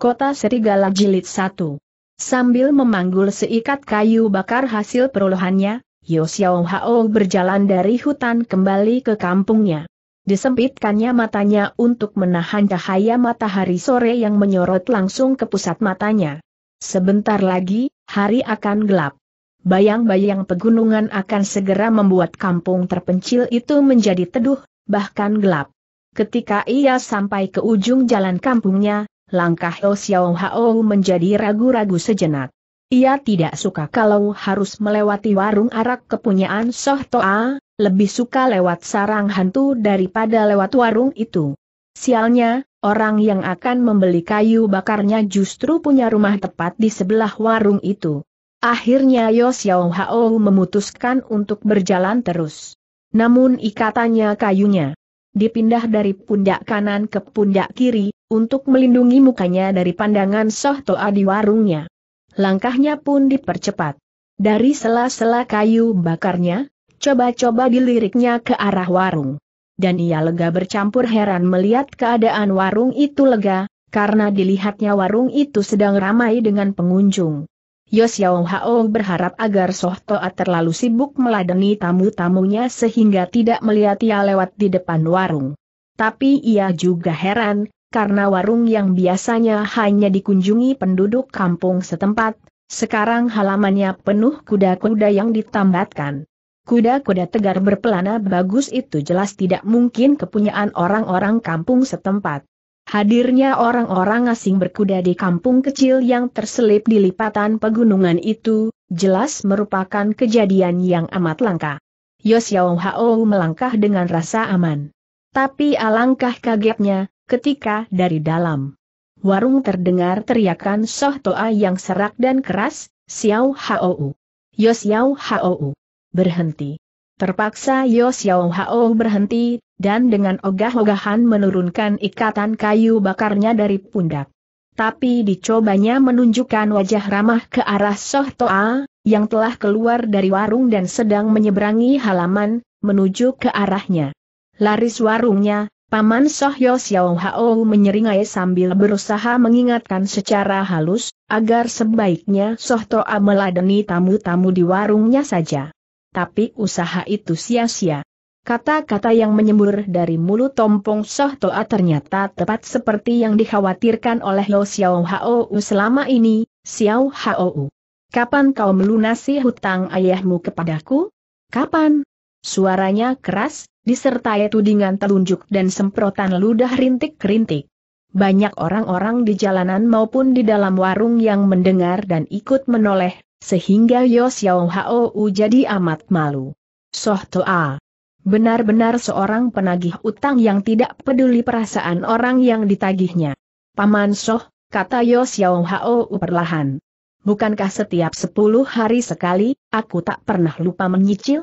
Kota Serigala Jilid 1 Sambil memanggul seikat kayu bakar hasil perolehannya, Yo Xiao Hao berjalan dari hutan kembali ke kampungnya. Disempitkannya matanya untuk menahan cahaya matahari sore yang menyorot langsung ke pusat matanya. Sebentar lagi, hari akan gelap. Bayang-bayang pegunungan akan segera membuat kampung terpencil itu menjadi teduh, bahkan gelap. Ketika ia sampai ke ujung jalan kampungnya, langkah Ho Xiao Hao menjadi ragu-ragu sejenak. Ia tidak suka kalau harus melewati warung arak kepunyaan Soh Toa, lebih suka lewat sarang hantu daripada lewat warung itu. Sialnya, orang yang akan membeli kayu bakarnya justru punya rumah tepat di sebelah warung itu. Akhirnya Yo Xiao Hao memutuskan untuk berjalan terus. Namun ikatannya kayunya dipindah dari pundak kanan ke pundak kiri, untuk melindungi mukanya dari pandangan Soh Toa di warungnya. Langkahnya pun dipercepat. Dari sela-sela kayu bakarnya, coba-coba diliriknya ke arah warung. Dan ia lega bercampur heran melihat keadaan warung itu lega, karena dilihatnya warung itu sedang ramai dengan pengunjung. Yosiao Hao berharap agar Soh Toa terlalu sibuk meladeni tamu-tamunya sehingga tidak melihat ia lewat di depan warung. Tapi ia juga heran, karena warung yang biasanya hanya dikunjungi penduduk kampung setempat, sekarang halamannya penuh kuda-kuda yang ditambatkan. Kuda-kuda tegar berpelana bagus itu jelas tidak mungkin kepunyaan orang-orang kampung setempat. Hadirnya orang-orang asing berkuda di kampung kecil yang terselip di lipatan pegunungan itu, jelas merupakan kejadian yang amat langka. Yosiao Hao melangkah dengan rasa aman. Tapi alangkah kagetnya, ketika dari dalam warung terdengar teriakan Soh Toa yang serak dan keras, Xiao Hao. Yo Xiao Hao. Berhenti. Terpaksa Yo Xiao Hao berhenti, dan dengan ogah-ogahan menurunkan ikatan kayu bakarnya dari pundak. Tapi dicobanya menunjukkan wajah ramah ke arah Soh Toa, yang telah keluar dari warung dan sedang menyeberangi halaman, menuju ke arahnya. Laris warungnya, Paman Sohyo Xiao Hao menyeringai sambil berusaha mengingatkan secara halus, agar sebaiknya Soh Toa meladeni tamu-tamu di warungnya saja. Tapi usaha itu sia-sia. Kata-kata yang menyembur dari mulut Tompong Soh Toa ternyata tepat seperti yang dikhawatirkan oleh Lo Xiao Hao selama ini, Xiao Hao. Kapan kau melunasi hutang ayahmu kepadaku? Kapan? Suaranya keras, disertai tudingan telunjuk dan semprotan ludah rintik-rintik. Banyak orang-orang di jalanan maupun di dalam warung yang mendengar dan ikut menoleh, sehingga Yos Xiao Hao jadi amat malu. Soh Toa. Benar-benar seorang penagih utang yang tidak peduli perasaan orang yang ditagihnya. Paman Soh, kata Yos Xiao Hao perlahan. Bukankah setiap sepuluh hari sekali, aku tak pernah lupa menyicil?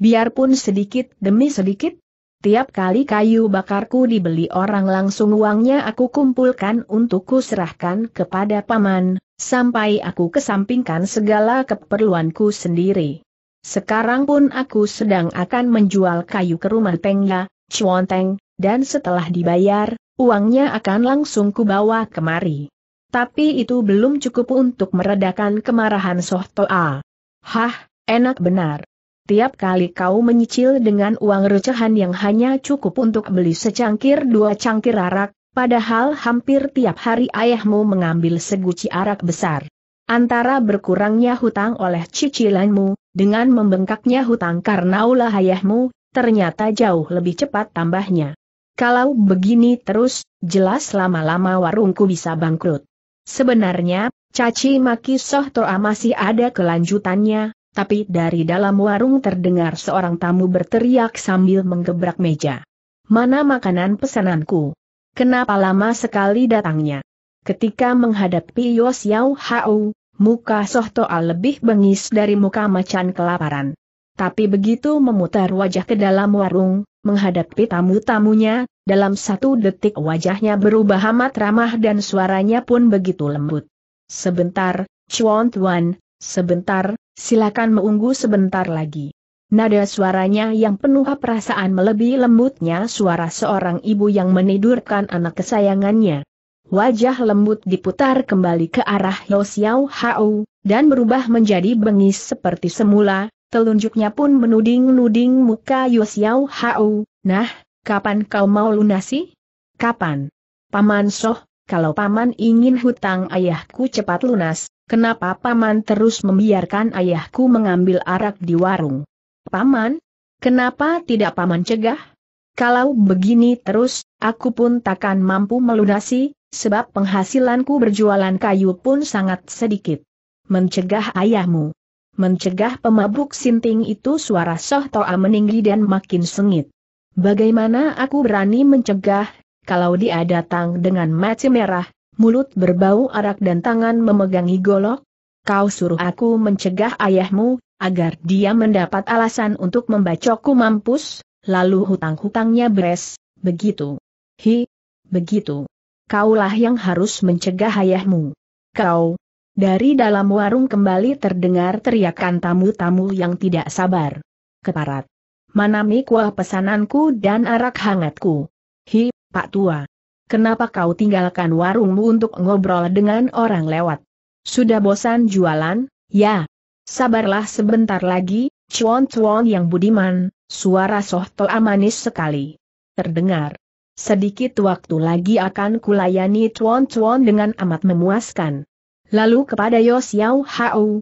biarpun sedikit demi sedikit. Tiap kali kayu bakarku dibeli orang langsung uangnya aku kumpulkan untuk kuserahkan kepada paman, sampai aku kesampingkan segala keperluanku sendiri. Sekarang pun aku sedang akan menjual kayu ke rumah Tengya, Chuanteng, dan setelah dibayar, uangnya akan langsung kubawa kemari. Tapi itu belum cukup untuk meredakan kemarahan Soh Toa. Hah, enak benar. Tiap kali kau menyicil dengan uang recehan yang hanya cukup untuk beli secangkir dua cangkir arak, padahal hampir tiap hari ayahmu mengambil seguci arak besar. Antara berkurangnya hutang oleh cicilanmu, dengan membengkaknya hutang karena ulah ayahmu, ternyata jauh lebih cepat tambahnya. Kalau begini terus, jelas lama-lama warungku bisa bangkrut. Sebenarnya, caci maki Soh Toa masih ada kelanjutannya, tapi dari dalam warung terdengar seorang tamu berteriak sambil menggebrak meja. Mana makanan pesananku? Kenapa lama sekali datangnya? Ketika menghadapi Yos Yau Hau, muka Soh Toa lebih bengis dari muka macan kelaparan. Tapi begitu memutar wajah ke dalam warung, menghadapi tamu-tamunya, dalam satu detik wajahnya berubah amat ramah dan suaranya pun begitu lembut. Sebentar, Chuan Tuan, sebentar, Silakan menunggu sebentar lagi. Nada suaranya yang penuh perasaan melebihi lembutnya suara seorang ibu yang menidurkan anak kesayangannya. Wajah lembut diputar kembali ke arah Yosiao Hao, dan berubah menjadi bengis seperti semula, telunjuknya pun menuding-nuding muka Yosiao Hao, nah, kapan kau mau lunasi? Kapan? Paman Soh, kalau paman ingin hutang ayahku cepat lunas, Kenapa paman terus membiarkan ayahku mengambil arak di warung? Paman? Kenapa tidak paman cegah? Kalau begini terus, aku pun takkan mampu melunasi, sebab penghasilanku berjualan kayu pun sangat sedikit. Mencegah ayahmu. Mencegah pemabuk sinting itu suara Soh Toa meninggi dan makin sengit. Bagaimana aku berani mencegah, kalau dia datang dengan mati merah, mulut berbau arak dan tangan memegangi golok? Kau suruh aku mencegah ayahmu, agar dia mendapat alasan untuk membacokku mampus, lalu hutang-hutangnya beres, begitu. Hi, begitu. Kaulah yang harus mencegah ayahmu. Kau. Dari dalam warung kembali terdengar teriakan tamu-tamu yang tidak sabar. Keparat. Manami kuah pesananku dan arak hangatku. Hi, Pak Tua kenapa kau tinggalkan warungmu untuk ngobrol dengan orang lewat? Sudah bosan jualan? Ya. Sabarlah sebentar lagi, cuan-cuan yang budiman, suara Sohto amanis sekali. Terdengar. Sedikit waktu lagi akan kulayani cuan-cuan dengan amat memuaskan. Lalu kepada Yosiao Hau,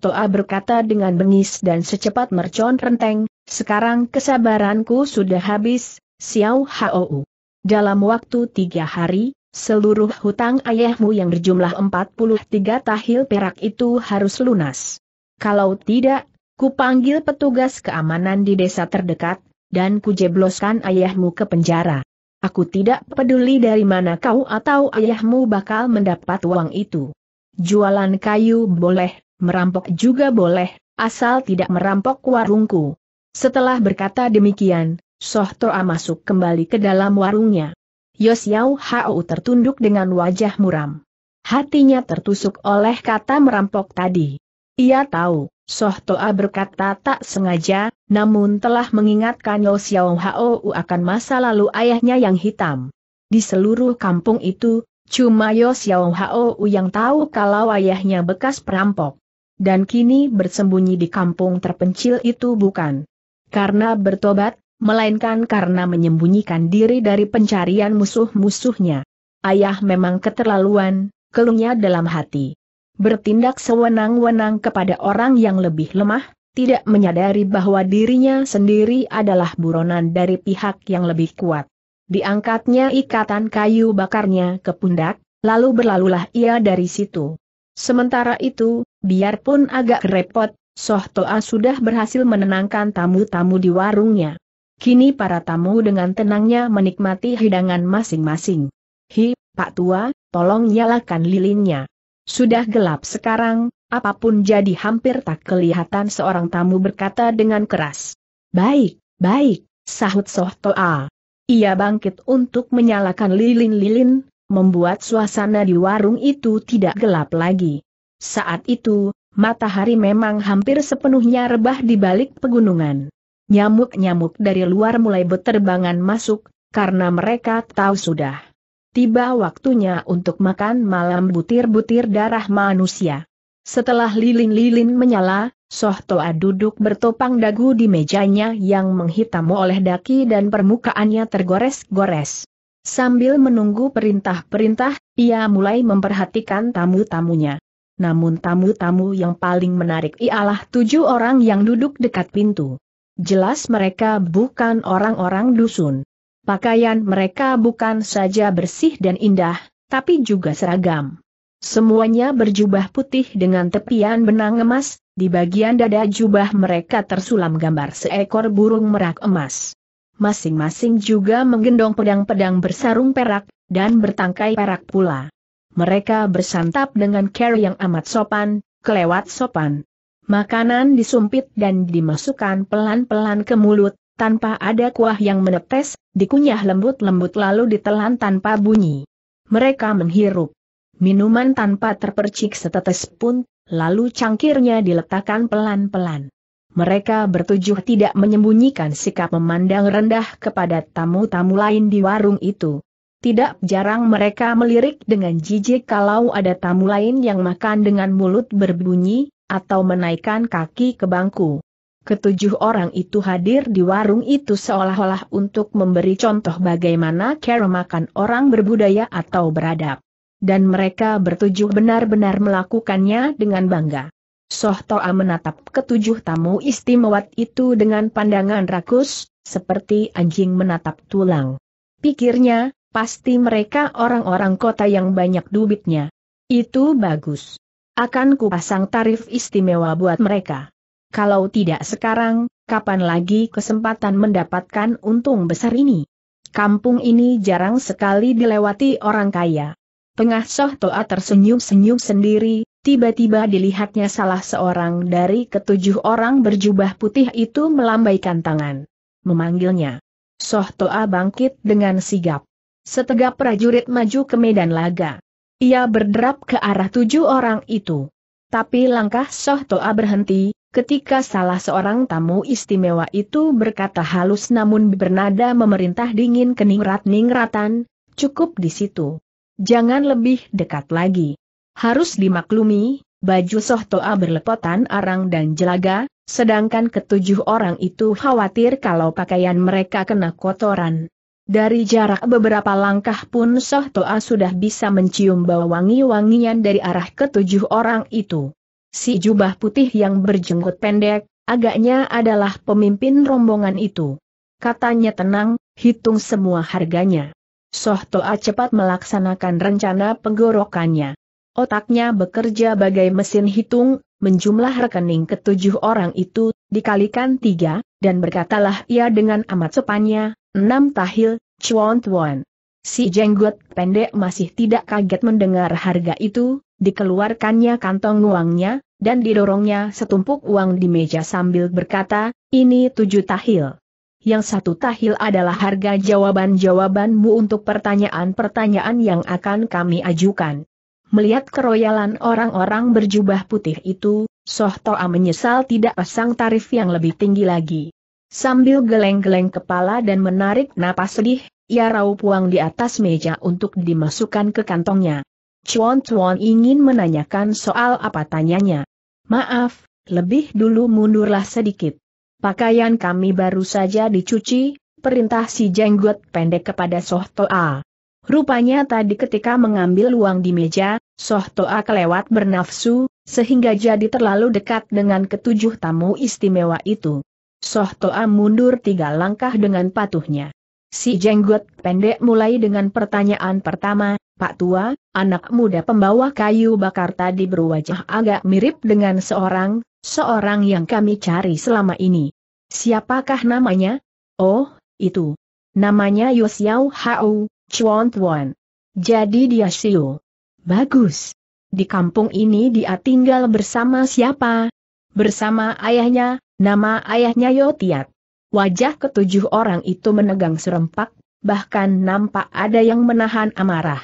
Toa berkata dengan bengis dan secepat mercon renteng, sekarang kesabaranku sudah habis, Xiao Hau. Dalam waktu tiga hari, seluruh hutang ayahmu yang berjumlah 43 tahil perak itu harus lunas. Kalau tidak, ku panggil petugas keamanan di desa terdekat, dan ku jebloskan ayahmu ke penjara. Aku tidak peduli dari mana kau atau ayahmu bakal mendapat uang itu. Jualan kayu boleh, merampok juga boleh, asal tidak merampok warungku. Setelah berkata demikian, Soh Toa masuk kembali ke dalam warungnya. Yosiao Hao tertunduk dengan wajah muram. Hatinya tertusuk oleh kata merampok tadi. Ia tahu, Soh Toa berkata tak sengaja, namun telah mengingatkan Yosiao Hao akan masa lalu ayahnya yang hitam. Di seluruh kampung itu, cuma Yosiao Hao yang tahu kalau ayahnya bekas perampok. Dan kini bersembunyi di kampung terpencil itu bukan karena bertobat, melainkan karena menyembunyikan diri dari pencarian musuh-musuhnya. Ayah memang keterlaluan, keluhnya dalam hati. Bertindak sewenang-wenang kepada orang yang lebih lemah, tidak menyadari bahwa dirinya sendiri adalah buronan dari pihak yang lebih kuat. Diangkatnya ikatan kayu bakarnya ke pundak, lalu berlalulah ia dari situ. Sementara itu, biarpun agak repot, Soh Toa sudah berhasil menenangkan tamu-tamu di warungnya. Kini para tamu dengan tenangnya menikmati hidangan masing-masing. Hi, Pak Tua, tolong nyalakan lilinnya. Sudah gelap sekarang, apapun jadi hampir tak kelihatan seorang tamu berkata dengan keras. Baik, baik, sahut Toa. Ia bangkit untuk menyalakan lilin-lilin, membuat suasana di warung itu tidak gelap lagi. Saat itu, matahari memang hampir sepenuhnya rebah di balik pegunungan. Nyamuk-nyamuk dari luar mulai beterbangan masuk, karena mereka tahu sudah. Tiba waktunya untuk makan malam butir-butir darah manusia. Setelah lilin-lilin menyala, Sohtoa duduk bertopang dagu di mejanya yang menghitam oleh daki dan permukaannya tergores-gores. Sambil menunggu perintah-perintah, ia mulai memperhatikan tamu-tamunya. Namun tamu-tamu yang paling menarik ialah tujuh orang yang duduk dekat pintu jelas mereka bukan orang-orang dusun. Pakaian mereka bukan saja bersih dan indah, tapi juga seragam. Semuanya berjubah putih dengan tepian benang emas, di bagian dada jubah mereka tersulam gambar seekor burung merak emas. Masing-masing juga menggendong pedang-pedang bersarung perak, dan bertangkai perak pula. Mereka bersantap dengan care yang amat sopan, kelewat sopan. Makanan disumpit dan dimasukkan pelan-pelan ke mulut, tanpa ada kuah yang menetes, dikunyah lembut-lembut lalu ditelan tanpa bunyi. Mereka menghirup minuman tanpa terpercik setetes pun, lalu cangkirnya diletakkan pelan-pelan. Mereka bertujuh tidak menyembunyikan sikap memandang rendah kepada tamu-tamu lain di warung itu. Tidak jarang mereka melirik dengan jijik kalau ada tamu lain yang makan dengan mulut berbunyi, atau menaikkan kaki ke bangku. Ketujuh orang itu hadir di warung itu seolah-olah untuk memberi contoh bagaimana cara makan orang berbudaya atau beradab. Dan mereka bertujuh benar-benar melakukannya dengan bangga. Soh Toa menatap ketujuh tamu istimewa itu dengan pandangan rakus, seperti anjing menatap tulang. Pikirnya, pasti mereka orang-orang kota yang banyak dubitnya. Itu bagus akan kupasang tarif istimewa buat mereka. Kalau tidak sekarang, kapan lagi kesempatan mendapatkan untung besar ini? Kampung ini jarang sekali dilewati orang kaya. Pengah Soh Toa tersenyum-senyum sendiri, tiba-tiba dilihatnya salah seorang dari ketujuh orang berjubah putih itu melambaikan tangan. Memanggilnya. Soh Toa bangkit dengan sigap. Setegap prajurit maju ke medan laga. Ia berderap ke arah tujuh orang itu. Tapi langkah Soh Toa berhenti, ketika salah seorang tamu istimewa itu berkata halus namun bernada memerintah dingin ke Ningrat Ningratan, cukup di situ. Jangan lebih dekat lagi. Harus dimaklumi, baju Soh Toa berlepotan arang dan jelaga, sedangkan ketujuh orang itu khawatir kalau pakaian mereka kena kotoran. Dari jarak beberapa langkah pun Soh Toa sudah bisa mencium bau wangi-wangian dari arah ketujuh orang itu. Si jubah putih yang berjenggot pendek, agaknya adalah pemimpin rombongan itu. Katanya tenang, hitung semua harganya. Soh Toa cepat melaksanakan rencana penggorokannya. Otaknya bekerja bagai mesin hitung, menjumlah rekening ketujuh orang itu, dikalikan tiga, dan berkatalah ia dengan amat sopannya, Enam tahil, cuan tuan. Si jenggot pendek masih tidak kaget mendengar harga itu, dikeluarkannya kantong uangnya, dan didorongnya setumpuk uang di meja sambil berkata, ini tujuh tahil. Yang satu tahil adalah harga jawaban-jawabanmu untuk pertanyaan-pertanyaan yang akan kami ajukan. Melihat keroyalan orang-orang berjubah putih itu, Soh Toa menyesal tidak pasang tarif yang lebih tinggi lagi. Sambil geleng-geleng kepala dan menarik napas sedih, ia raup uang di atas meja untuk dimasukkan ke kantongnya. Chuan Chuan ingin menanyakan soal apa tanyanya. Maaf, lebih dulu mundurlah sedikit. Pakaian kami baru saja dicuci, perintah si jenggot pendek kepada Soh Toa. Rupanya tadi ketika mengambil uang di meja, Soh Toa kelewat bernafsu, sehingga jadi terlalu dekat dengan ketujuh tamu istimewa itu. Soh Toa mundur tiga langkah dengan patuhnya. Si jenggot pendek mulai dengan pertanyaan pertama, Pak Tua, anak muda pembawa kayu bakar tadi berwajah agak mirip dengan seorang, seorang yang kami cari selama ini. Siapakah namanya? Oh, itu. Namanya Yosiao Hau Chuan Tuan. Jadi dia Siu. Bagus. Di kampung ini dia tinggal bersama siapa? Bersama ayahnya, Nama ayahnya Yotiat. Wajah ketujuh orang itu menegang serempak, bahkan nampak ada yang menahan amarah.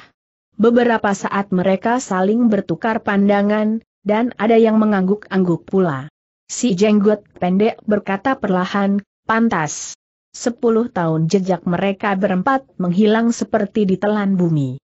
Beberapa saat mereka saling bertukar pandangan, dan ada yang mengangguk-angguk pula. Si jenggot pendek berkata perlahan, pantas. Sepuluh tahun jejak mereka berempat menghilang seperti ditelan bumi.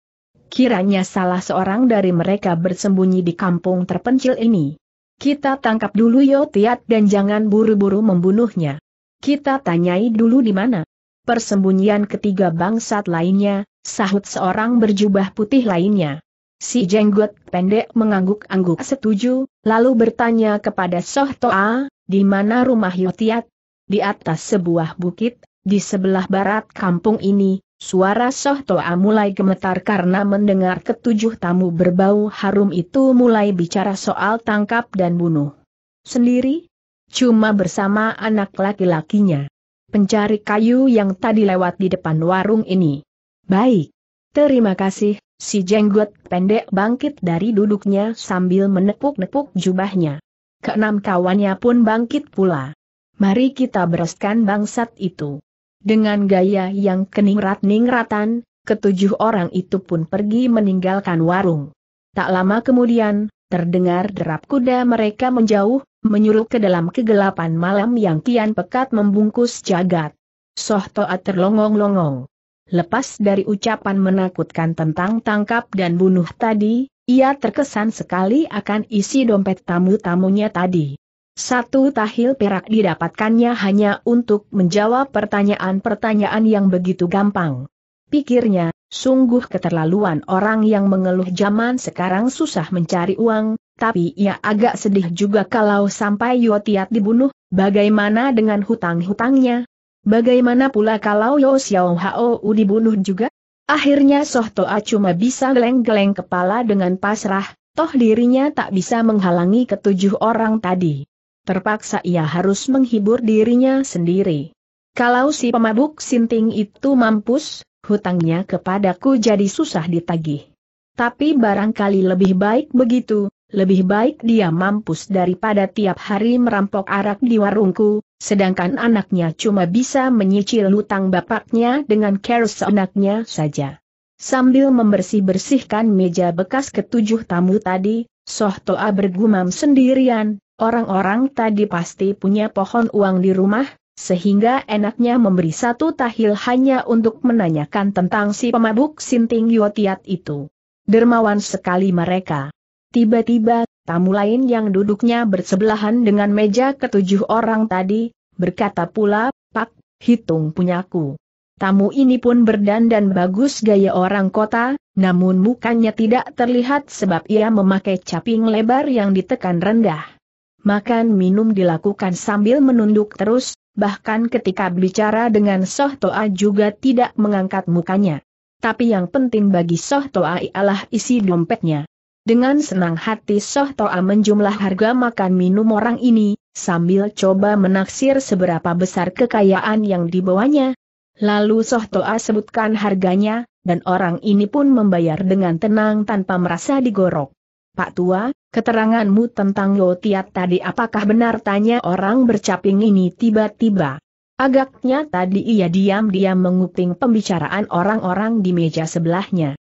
Kiranya salah seorang dari mereka bersembunyi di kampung terpencil ini. Kita tangkap dulu Yotiat dan jangan buru-buru membunuhnya. Kita tanyai dulu di mana. Persembunyian ketiga bangsat lainnya, sahut seorang berjubah putih lainnya. Si jenggot pendek mengangguk-angguk setuju, lalu bertanya kepada Soh Toa, di mana rumah Yotiat? Di atas sebuah bukit, di sebelah barat kampung ini, Suara Soh Toa mulai gemetar karena mendengar ketujuh tamu berbau harum itu mulai bicara soal tangkap dan bunuh. Sendiri? Cuma bersama anak laki-lakinya. Pencari kayu yang tadi lewat di depan warung ini. Baik. Terima kasih, si jenggot pendek bangkit dari duduknya sambil menepuk-nepuk jubahnya. Keenam kawannya pun bangkit pula. Mari kita bereskan bangsat itu. Dengan gaya yang keningrat-ningratan, ketujuh orang itu pun pergi meninggalkan warung. Tak lama kemudian, terdengar derap kuda mereka menjauh, menyuruh ke dalam kegelapan malam yang kian pekat membungkus jagat. Soh Toa terlongong-longong. Lepas dari ucapan menakutkan tentang tangkap dan bunuh tadi, ia terkesan sekali akan isi dompet tamu-tamunya tadi satu tahil perak didapatkannya hanya untuk menjawab pertanyaan-pertanyaan yang begitu gampang. Pikirnya, sungguh keterlaluan orang yang mengeluh zaman sekarang susah mencari uang, tapi ia agak sedih juga kalau sampai Yotiat dibunuh, bagaimana dengan hutang-hutangnya? Bagaimana pula kalau Yo Xiao Hao dibunuh juga? Akhirnya Soh Toa cuma bisa geleng-geleng kepala dengan pasrah, toh dirinya tak bisa menghalangi ketujuh orang tadi terpaksa ia harus menghibur dirinya sendiri. Kalau si pemabuk sinting itu mampus, hutangnya kepadaku jadi susah ditagih. Tapi barangkali lebih baik begitu, lebih baik dia mampus daripada tiap hari merampok arak di warungku, sedangkan anaknya cuma bisa menyicil hutang bapaknya dengan care seenaknya saja. Sambil membersih-bersihkan meja bekas ketujuh tamu tadi, Soh Toa bergumam sendirian, Orang-orang tadi pasti punya pohon uang di rumah, sehingga enaknya memberi satu tahil hanya untuk menanyakan tentang si pemabuk Sinting Yotiat itu. Dermawan sekali mereka. Tiba-tiba, tamu lain yang duduknya bersebelahan dengan meja ketujuh orang tadi, berkata pula, Pak, hitung punyaku. Tamu ini pun berdandan bagus gaya orang kota, namun mukanya tidak terlihat sebab ia memakai caping lebar yang ditekan rendah makan minum dilakukan sambil menunduk terus, bahkan ketika bicara dengan Soh Toa juga tidak mengangkat mukanya. Tapi yang penting bagi Soh Toa ialah isi dompetnya. Dengan senang hati Soh Toa menjumlah harga makan minum orang ini, sambil coba menaksir seberapa besar kekayaan yang dibawanya. Lalu Soh Toa sebutkan harganya, dan orang ini pun membayar dengan tenang tanpa merasa digorok. Pak Tua, keteranganmu tentang Lo Tiat tadi apakah benar tanya orang bercaping ini tiba-tiba. Agaknya tadi ia diam-diam menguping pembicaraan orang-orang di meja sebelahnya.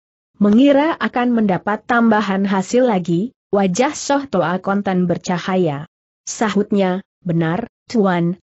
Mengira akan mendapat tambahan hasil lagi, wajah Soh Toa konten bercahaya. Sahutnya, benar, Tuan.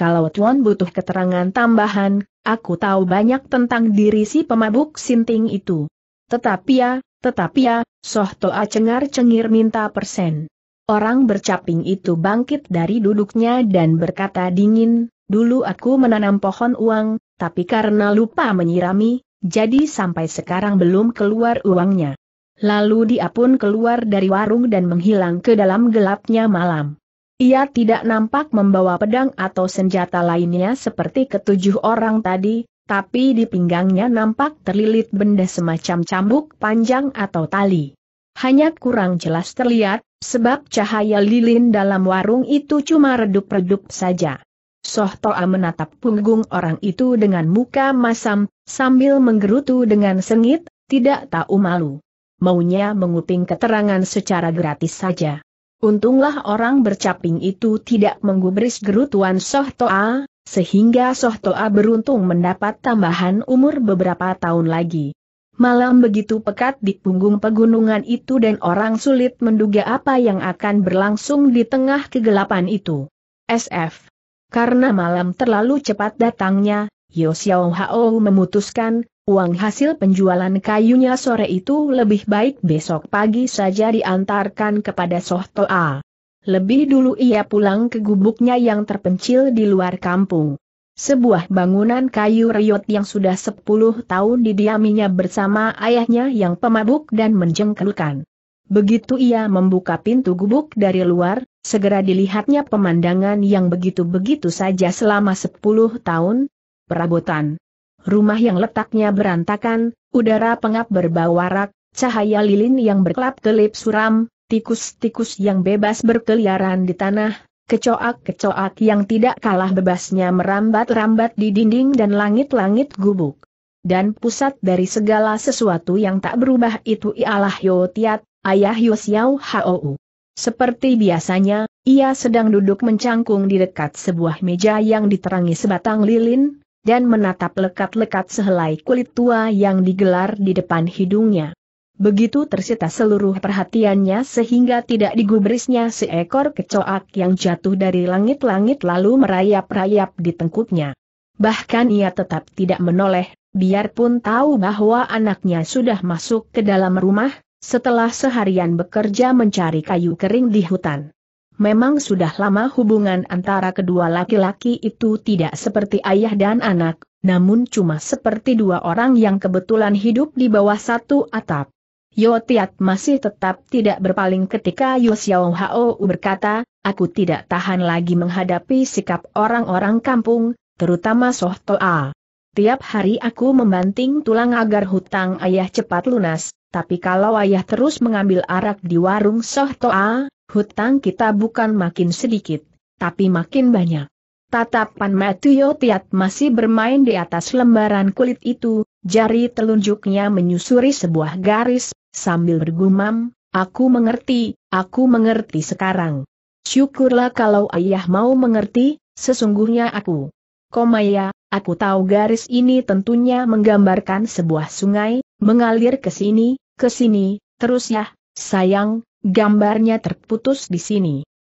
Kalau Tuan butuh keterangan tambahan, aku tahu banyak tentang diri si pemabuk sinting itu. Tetapi ya, tetapi ya, Soh Toa cengar-cengir minta persen. Orang bercaping itu bangkit dari duduknya dan berkata dingin, dulu aku menanam pohon uang, tapi karena lupa menyirami, jadi sampai sekarang belum keluar uangnya. Lalu dia pun keluar dari warung dan menghilang ke dalam gelapnya malam. Ia tidak nampak membawa pedang atau senjata lainnya seperti ketujuh orang tadi, tapi di pinggangnya nampak terlilit benda semacam cambuk panjang atau tali. Hanya kurang jelas terlihat, sebab cahaya lilin dalam warung itu cuma redup-redup saja. Soh Toa menatap punggung orang itu dengan muka masam, sambil menggerutu dengan sengit, tidak tahu malu. Maunya menguping keterangan secara gratis saja. Untunglah orang bercaping itu tidak menggubris gerutuan Soh Toa, sehingga Soh Toa beruntung mendapat tambahan umur beberapa tahun lagi. Malam begitu pekat di punggung pegunungan itu dan orang sulit menduga apa yang akan berlangsung di tengah kegelapan itu. SF. Karena malam terlalu cepat datangnya, Yo Xiao Hao memutuskan, uang hasil penjualan kayunya sore itu lebih baik besok pagi saja diantarkan kepada Soh Toa. Lebih dulu ia pulang ke gubuknya yang terpencil di luar kampung. Sebuah bangunan kayu riot yang sudah 10 tahun didiaminya bersama ayahnya yang pemabuk dan menjengkelkan. Begitu ia membuka pintu gubuk dari luar, segera dilihatnya pemandangan yang begitu-begitu saja selama sepuluh tahun, perabotan. Rumah yang letaknya berantakan, udara pengap berbau warak, cahaya lilin yang berkelap-kelip suram, tikus-tikus yang bebas berkeliaran di tanah, kecoak-kecoak yang tidak kalah bebasnya merambat-rambat di dinding dan langit-langit gubuk. Dan pusat dari segala sesuatu yang tak berubah itu ialah Yotiat, ayah Yosiao Hou. Seperti biasanya, ia sedang duduk mencangkung di dekat sebuah meja yang diterangi sebatang lilin, dan menatap lekat-lekat sehelai kulit tua yang digelar di depan hidungnya. Begitu tersita seluruh perhatiannya sehingga tidak digubrisnya seekor kecoak yang jatuh dari langit-langit lalu merayap-rayap di tengkuknya. Bahkan ia tetap tidak menoleh, biarpun tahu bahwa anaknya sudah masuk ke dalam rumah, setelah seharian bekerja mencari kayu kering di hutan. Memang sudah lama hubungan antara kedua laki-laki itu tidak seperti ayah dan anak, namun cuma seperti dua orang yang kebetulan hidup di bawah satu atap. Yo masih tetap tidak berpaling ketika Yosiao Xiao Hao berkata, aku tidak tahan lagi menghadapi sikap orang-orang kampung, terutama Soh Toa. Tiap hari aku membanting tulang agar hutang ayah cepat lunas, tapi kalau ayah terus mengambil arak di warung Soh Toa, hutang kita bukan makin sedikit, tapi makin banyak. Tatapan Matthew Tiat masih bermain di atas lembaran kulit itu, jari telunjuknya menyusuri sebuah garis, sambil bergumam, aku mengerti, aku mengerti sekarang. Syukurlah kalau ayah mau mengerti, sesungguhnya aku. Komaya, aku tahu garis ini tentunya menggambarkan sebuah sungai, mengalir ke sini, ke sini, terus ya, sayang, gambarnya terputus di sini.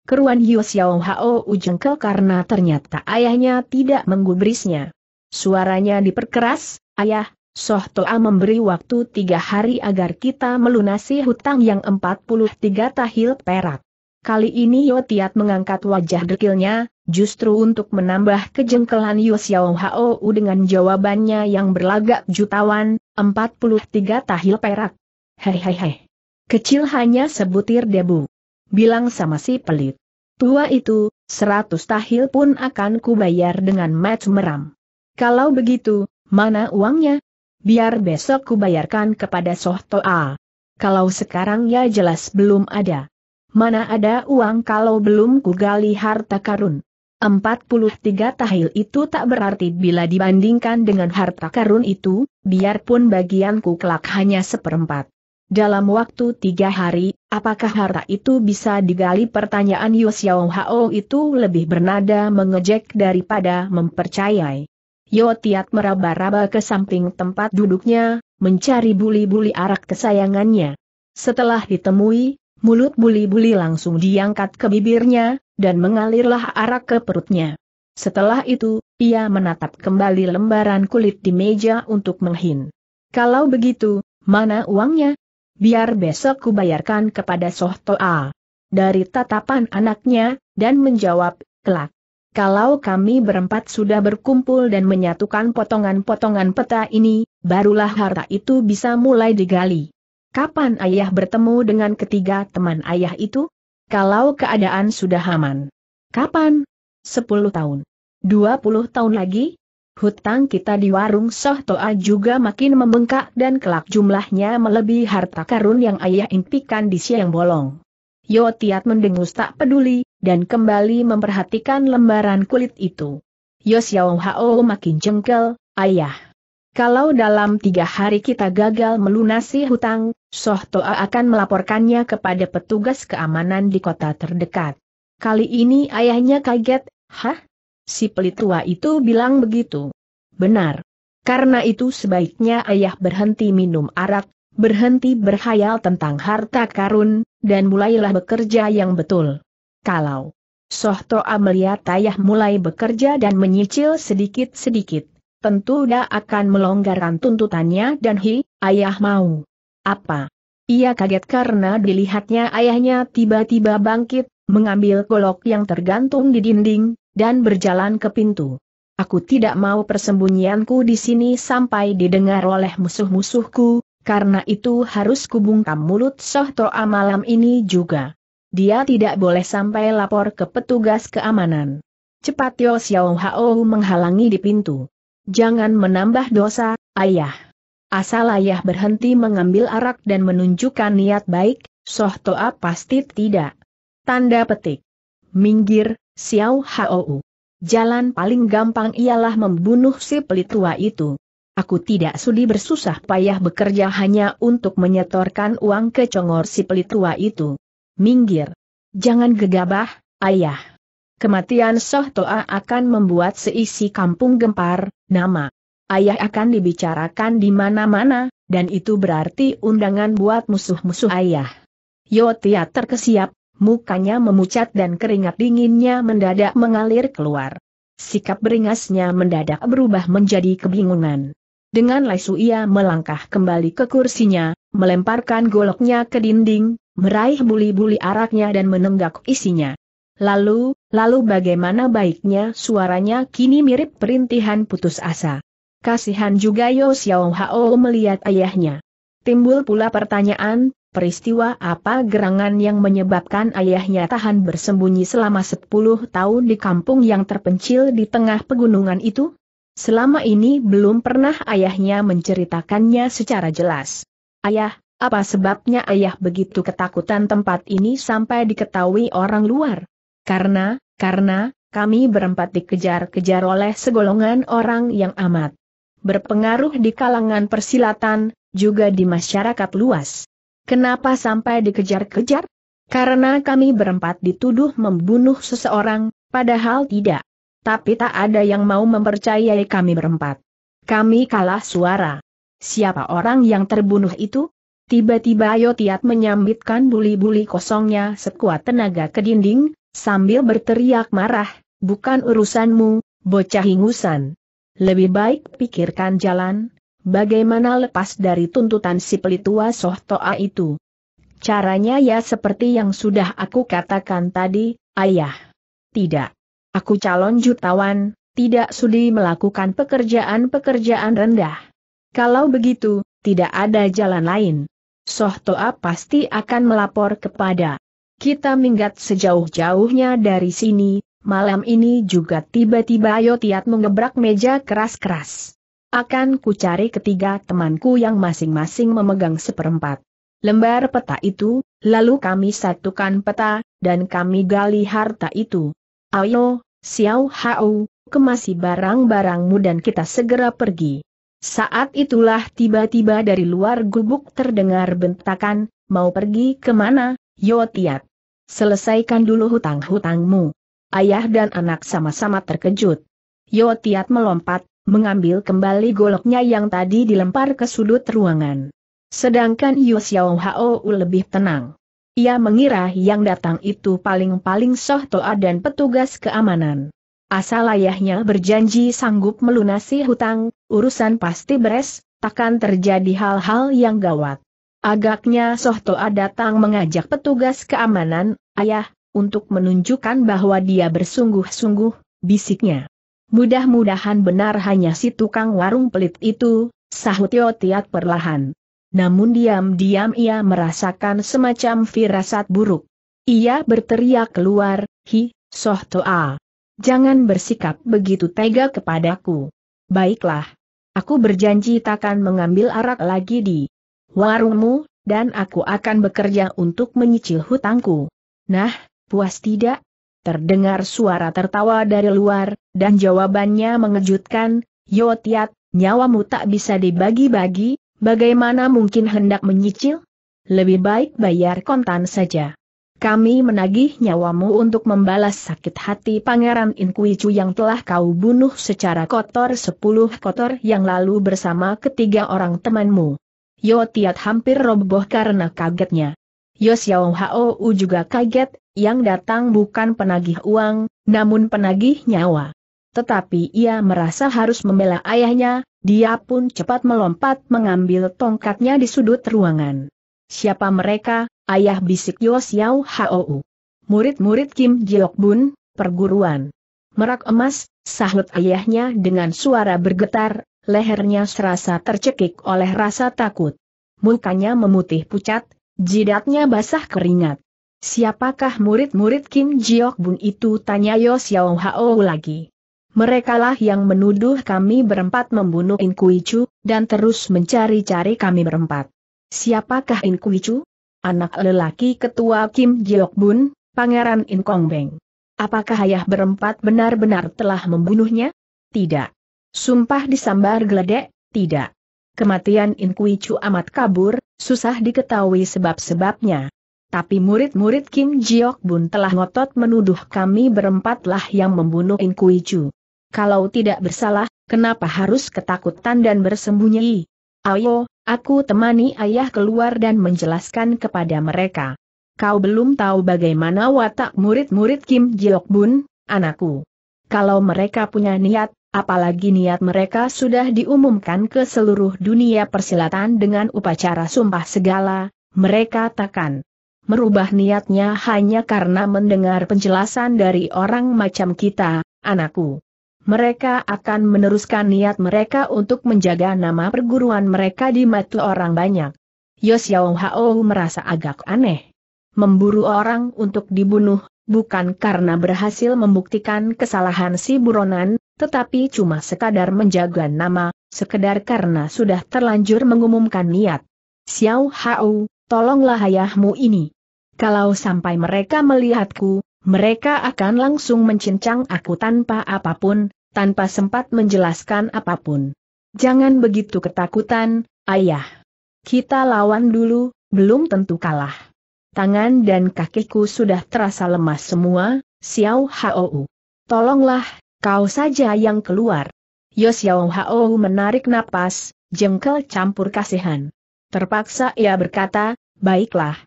Keruan Yu Xiao Hao ujengkel karena ternyata ayahnya tidak menggubrisnya. Suaranya diperkeras, ayah, Soh Toa memberi waktu tiga hari agar kita melunasi hutang yang 43 tahil perak. Kali ini Yotiat mengangkat wajah dekilnya, justru untuk menambah kejengkelan Yo Xiao Hao dengan jawabannya yang berlagak jutawan, 43 tahil perak. Hehehe. Kecil hanya sebutir debu. Bilang sama si pelit. Tua itu, seratus tahil pun akan kubayar dengan match meram. Kalau begitu, mana uangnya? biar besok kubayarkan kepada Sohtoa. Kalau sekarang ya jelas belum ada. Mana ada uang kalau belum kugali harta karun. 43 tahil itu tak berarti bila dibandingkan dengan harta karun itu, biarpun bagianku kelak hanya seperempat. Dalam waktu tiga hari, apakah harta itu bisa digali pertanyaan Yus Hao itu lebih bernada mengejek daripada mempercayai. Yotiat meraba-raba ke samping tempat duduknya, mencari buli-buli arak kesayangannya. Setelah ditemui, mulut buli-buli langsung diangkat ke bibirnya, dan mengalirlah arak ke perutnya. Setelah itu, ia menatap kembali lembaran kulit di meja untuk menghin. Kalau begitu, mana uangnya? Biar besok kubayarkan kepada Soh Toa. Dari tatapan anaknya, dan menjawab, kelak kalau kami berempat sudah berkumpul dan menyatukan potongan-potongan peta ini, barulah harta itu bisa mulai digali. Kapan ayah bertemu dengan ketiga teman ayah itu? Kalau keadaan sudah aman. Kapan? Sepuluh tahun. dua puluh tahun lagi? Hutang kita di warung Soh Toa juga makin membengkak dan kelak jumlahnya melebihi harta karun yang ayah impikan di siang bolong. Yo Tiat mendengus tak peduli, dan kembali memperhatikan lembaran kulit itu. Yo Xiao Hao makin jengkel, ayah. Kalau dalam tiga hari kita gagal melunasi hutang, Soh Toa akan melaporkannya kepada petugas keamanan di kota terdekat. Kali ini ayahnya kaget, hah? Si pelit tua itu bilang begitu. Benar. Karena itu sebaiknya ayah berhenti minum arak, berhenti berhayal tentang harta karun, dan mulailah bekerja yang betul. Kalau Sohtoa Amelia ayah mulai bekerja dan menyicil sedikit-sedikit, tentu dia akan melonggarkan tuntutannya dan hi, ayah mau. Apa? Ia kaget karena dilihatnya ayahnya tiba-tiba bangkit, mengambil golok yang tergantung di dinding, dan berjalan ke pintu. Aku tidak mau persembunyianku di sini sampai didengar oleh musuh-musuhku, karena itu harus kubungkam mulut Toa malam ini juga. Dia tidak boleh sampai lapor ke petugas keamanan. Cepat Yo Xiao Hao menghalangi di pintu. Jangan menambah dosa, ayah. Asal ayah berhenti mengambil arak dan menunjukkan niat baik, Soh Toa pasti tidak. Tanda petik. Minggir, Xiao Hao. Jalan paling gampang ialah membunuh si pelit itu. Aku tidak sudi bersusah payah bekerja hanya untuk menyetorkan uang ke congor si pelit tua itu. Minggir. Jangan gegabah, ayah. Kematian Soh Toa akan membuat seisi kampung gempar, nama. Ayah akan dibicarakan di mana-mana, dan itu berarti undangan buat musuh-musuh ayah. Yotia terkesiap, mukanya memucat dan keringat dinginnya mendadak mengalir keluar. Sikap beringasnya mendadak berubah menjadi kebingungan. Dengan lesu ia melangkah kembali ke kursinya, melemparkan goloknya ke dinding, meraih buli-buli araknya dan menenggak isinya. Lalu, lalu bagaimana baiknya suaranya kini mirip perintihan putus asa. Kasihan juga Yo Xiao Hao melihat ayahnya. Timbul pula pertanyaan, peristiwa apa gerangan yang menyebabkan ayahnya tahan bersembunyi selama 10 tahun di kampung yang terpencil di tengah pegunungan itu? Selama ini belum pernah ayahnya menceritakannya secara jelas. Ayah, apa sebabnya ayah begitu ketakutan tempat ini sampai diketahui orang luar? Karena, karena, kami berempat dikejar-kejar oleh segolongan orang yang amat berpengaruh di kalangan persilatan, juga di masyarakat luas. Kenapa sampai dikejar-kejar? Karena kami berempat dituduh membunuh seseorang, padahal tidak tapi tak ada yang mau mempercayai kami berempat. Kami kalah suara. Siapa orang yang terbunuh itu? Tiba-tiba Yotiat menyambitkan buli-buli kosongnya sekuat tenaga ke dinding, sambil berteriak marah, bukan urusanmu, bocah ingusan. Lebih baik pikirkan jalan, bagaimana lepas dari tuntutan si pelitua Sohtoa itu. Caranya ya seperti yang sudah aku katakan tadi, ayah. Tidak. Aku calon jutawan, tidak sudi melakukan pekerjaan-pekerjaan rendah. Kalau begitu, tidak ada jalan lain. Soh Toa pasti akan melapor kepada kita minggat sejauh-jauhnya dari sini, malam ini juga tiba-tiba Yotiat mengebrak meja keras-keras. Akan kucari ketiga temanku yang masing-masing memegang seperempat lembar peta itu, lalu kami satukan peta, dan kami gali harta itu. Ayo, Xiao Hao, kemasi barang-barangmu dan kita segera pergi. Saat itulah tiba-tiba dari luar gubuk terdengar bentakan, mau pergi kemana, Yotiat. Selesaikan dulu hutang-hutangmu. Ayah dan anak sama-sama terkejut. Yotiat melompat, mengambil kembali goloknya yang tadi dilempar ke sudut ruangan. Sedangkan Yu Xiao Hao lebih tenang. Ia mengira yang datang itu paling-paling Soh Toa dan petugas keamanan. Asal ayahnya berjanji sanggup melunasi hutang, urusan pasti beres, takkan terjadi hal-hal yang gawat. Agaknya Soh Toa datang mengajak petugas keamanan, ayah, untuk menunjukkan bahwa dia bersungguh-sungguh, bisiknya. Mudah-mudahan benar hanya si tukang warung pelit itu, sahut Yotiat perlahan namun diam-diam ia merasakan semacam firasat buruk. Ia berteriak keluar, Hi, Soh Toa. Jangan bersikap begitu tega kepadaku. Baiklah. Aku berjanji takkan mengambil arak lagi di warungmu, dan aku akan bekerja untuk menyicil hutangku. Nah, puas tidak? Terdengar suara tertawa dari luar, dan jawabannya mengejutkan, Yotiat, nyawamu tak bisa dibagi-bagi, Bagaimana mungkin hendak menyicil? Lebih baik bayar kontan saja. Kami menagih nyawamu untuk membalas sakit hati Pangeran Inkuicu yang telah kau bunuh secara kotor sepuluh kotor yang lalu bersama ketiga orang temanmu. Yo Tiat hampir roboh karena kagetnya. Yo Xiao Hao juga kaget, yang datang bukan penagih uang, namun penagih nyawa tetapi ia merasa harus membela ayahnya, dia pun cepat melompat mengambil tongkatnya di sudut ruangan. Siapa mereka, ayah bisik Yo Xiao Hou. Murid-murid Kim Jiok Bun, perguruan. Merak emas, sahut ayahnya dengan suara bergetar, lehernya serasa tercekik oleh rasa takut. Mukanya memutih pucat, jidatnya basah keringat. Siapakah murid-murid Kim Jiok Bun itu tanya Yo Xiao Hao lagi merekalah yang menuduh kami berempat membunuh Inkuicu, dan terus mencari-cari kami berempat. Siapakah Inkuicu? Anak lelaki ketua Kim Jiok Bun, Pangeran Beng. Apakah ayah berempat benar-benar telah membunuhnya? Tidak. Sumpah disambar geledek? Tidak. Kematian Inkuicu amat kabur, susah diketahui sebab-sebabnya. Tapi murid-murid Kim Jiok Bun telah ngotot menuduh kami berempatlah yang membunuh Inkuicu kalau tidak bersalah, kenapa harus ketakutan dan bersembunyi? Ayo, aku temani ayah keluar dan menjelaskan kepada mereka. Kau belum tahu bagaimana watak murid-murid Kim Jiok Bun, anakku. Kalau mereka punya niat, Apalagi niat mereka sudah diumumkan ke seluruh dunia persilatan dengan upacara sumpah segala, mereka takkan merubah niatnya hanya karena mendengar penjelasan dari orang macam kita, anakku. Mereka akan meneruskan niat mereka untuk menjaga nama perguruan mereka di mata orang banyak. Yosiao Hao merasa agak aneh. Memburu orang untuk dibunuh, bukan karena berhasil membuktikan kesalahan si buronan, tetapi cuma sekadar menjaga nama, sekedar karena sudah terlanjur mengumumkan niat. Xiao Hao, tolonglah ayahmu ini. Kalau sampai mereka melihatku, mereka akan langsung mencincang aku tanpa apapun, tanpa sempat menjelaskan apapun. Jangan begitu ketakutan, ayah. Kita lawan dulu, belum tentu kalah. Tangan dan kakiku sudah terasa lemas semua, Xiao Hou. Tolonglah, kau saja yang keluar. Yo Xiao Hou menarik napas, jengkel campur kasihan. Terpaksa ia berkata, baiklah.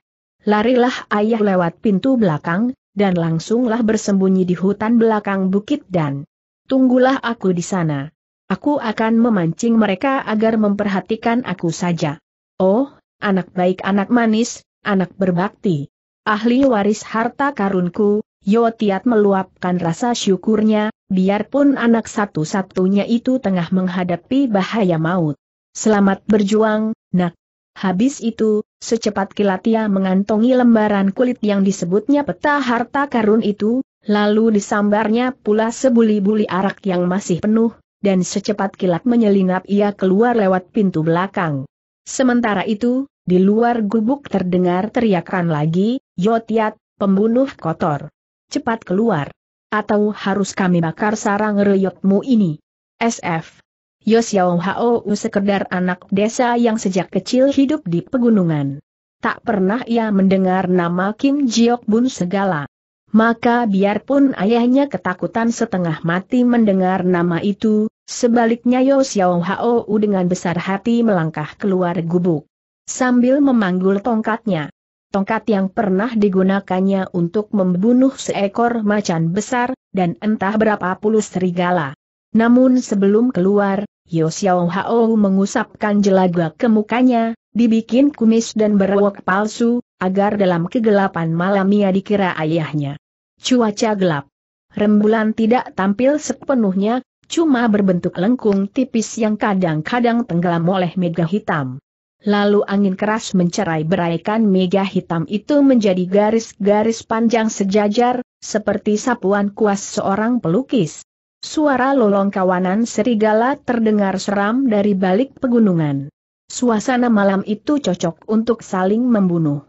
Larilah ayah lewat pintu belakang, dan langsunglah bersembunyi di hutan belakang bukit dan tunggulah aku di sana. Aku akan memancing mereka agar memperhatikan aku saja. Oh, anak baik anak manis, anak berbakti. Ahli waris harta karunku, Yotiat meluapkan rasa syukurnya, biarpun anak satu-satunya itu tengah menghadapi bahaya maut. Selamat berjuang, nak. Habis itu, Secepat kilat ia mengantongi lembaran kulit yang disebutnya peta harta karun itu, lalu disambarnya pula sebuli-buli arak yang masih penuh, dan secepat kilat menyelinap ia keluar lewat pintu belakang. Sementara itu, di luar gubuk terdengar teriakan lagi, Yotiat, pembunuh kotor. Cepat keluar. Atau harus kami bakar sarang reyotmu ini. SF. Yosiao Hao sekedar anak desa yang sejak kecil hidup di pegunungan. Tak pernah ia mendengar nama Kim Jiok Bun segala. Maka biarpun ayahnya ketakutan setengah mati mendengar nama itu, sebaliknya Yosiao Hao dengan besar hati melangkah keluar gubuk. Sambil memanggul tongkatnya tongkat yang pernah digunakannya untuk membunuh seekor macan besar, dan entah berapa puluh serigala. Namun sebelum keluar, Yo Xiao Hao mengusapkan jelaga ke mukanya, dibikin kumis dan berwok palsu, agar dalam kegelapan malam ia dikira ayahnya. Cuaca gelap. Rembulan tidak tampil sepenuhnya, cuma berbentuk lengkung tipis yang kadang-kadang tenggelam oleh mega hitam. Lalu angin keras mencerai beraikan mega hitam itu menjadi garis-garis panjang sejajar, seperti sapuan kuas seorang pelukis. Suara lolong kawanan serigala terdengar seram dari balik pegunungan. Suasana malam itu cocok untuk saling membunuh.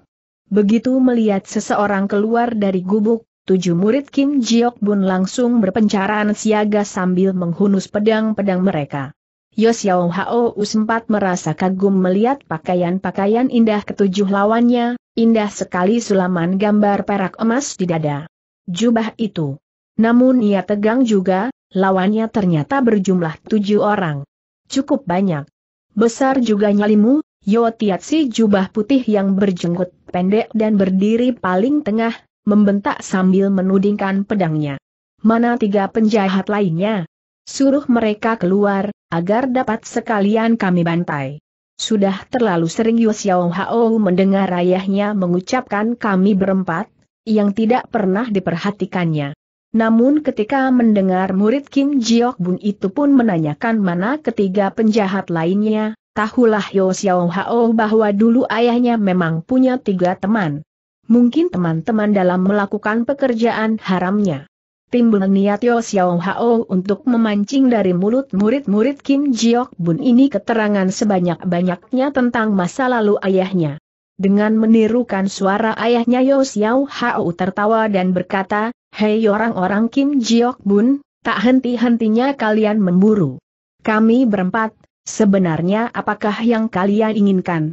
Begitu melihat seseorang keluar dari gubuk, tujuh murid Kim Jiok Bun langsung berpencaran siaga sambil menghunus pedang-pedang mereka. Yosiao Hao sempat merasa kagum melihat pakaian-pakaian indah ketujuh lawannya, indah sekali sulaman gambar perak emas di dada. Jubah itu namun ia tegang juga, lawannya ternyata berjumlah tujuh orang. Cukup banyak. Besar juga nyalimu, Yotiatsi jubah putih yang berjenggot pendek dan berdiri paling tengah, membentak sambil menudingkan pedangnya. Mana tiga penjahat lainnya? Suruh mereka keluar, agar dapat sekalian kami bantai. Sudah terlalu sering Yu Xiao Hao mendengar ayahnya mengucapkan kami berempat, yang tidak pernah diperhatikannya. Namun ketika mendengar murid Kim Jiok Bun itu pun menanyakan mana ketiga penjahat lainnya, tahulah Yo Xiao Hao bahwa dulu ayahnya memang punya tiga teman. Mungkin teman-teman dalam melakukan pekerjaan haramnya. Timbul niat Yo Xiao Hao untuk memancing dari mulut murid-murid Kim Jiok Bun ini keterangan sebanyak-banyaknya tentang masa lalu ayahnya. Dengan menirukan suara ayahnya Yo Xiao Hao tertawa dan berkata, Hei orang-orang Kim Jiok Bun, tak henti-hentinya kalian memburu. Kami berempat, sebenarnya apakah yang kalian inginkan?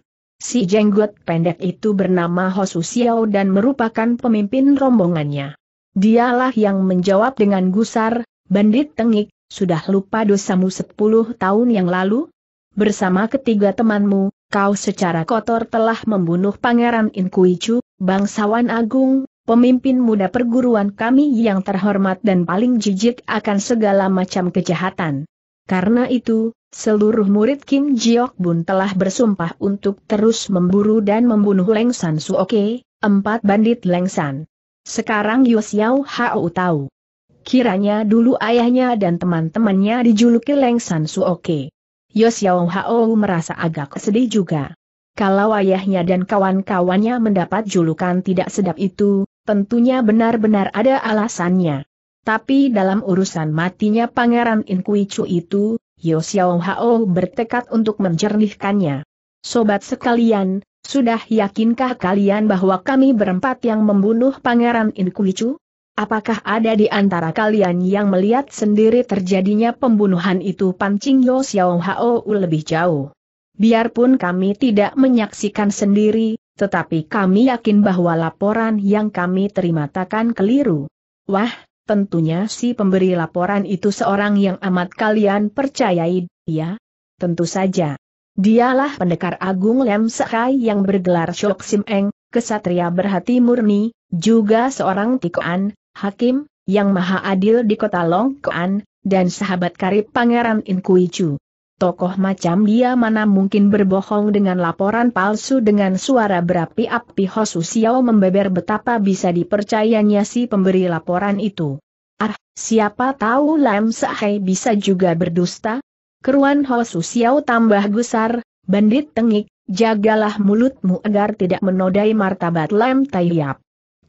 Si jenggot pendek itu bernama Hosu Xiao dan merupakan pemimpin rombongannya. Dialah yang menjawab dengan gusar, Bandit Tengik, sudah lupa dosamu sepuluh tahun yang lalu? Bersama ketiga temanmu, kau secara kotor telah membunuh Pangeran Inkuicu, bangsawan agung, pemimpin muda perguruan kami yang terhormat dan paling jijik akan segala macam kejahatan. Karena itu, seluruh murid Kim Jiok Bun telah bersumpah untuk terus memburu dan membunuh Leng San Suoke, empat bandit Leng San. Sekarang Yus Yau Hau tahu. Kiranya dulu ayahnya dan teman-temannya dijuluki Leng San Suoke. Yosiao Hao merasa agak sedih juga. Kalau ayahnya dan kawan-kawannya mendapat julukan tidak sedap itu, tentunya benar-benar ada alasannya. Tapi dalam urusan matinya Pangeran Inkuichu itu, Yosiao Hao bertekad untuk menjernihkannya. Sobat sekalian, sudah yakinkah kalian bahwa kami berempat yang membunuh Pangeran Inkuichu? Apakah ada di antara kalian yang melihat sendiri terjadinya pembunuhan itu pancing Yo Xiao Hao lebih jauh? Biarpun kami tidak menyaksikan sendiri, tetapi kami yakin bahwa laporan yang kami terima takkan keliru. Wah, tentunya si pemberi laporan itu seorang yang amat kalian percayai, ya? Tentu saja. Dialah pendekar agung Lem Sekai yang bergelar Shok Sim Eng, kesatria berhati murni, juga seorang tikoan, hakim, yang maha adil di kota Long Kuan, dan sahabat karib Pangeran Chu. Tokoh macam dia mana mungkin berbohong dengan laporan palsu dengan suara berapi-api Hosu Xiao membeber betapa bisa dipercayanya si pemberi laporan itu. Ah, siapa tahu Lam Sahai bisa juga berdusta? Keruan Hosu Xiao tambah gusar, bandit tengik, jagalah mulutmu agar tidak menodai martabat Lam Taiyap.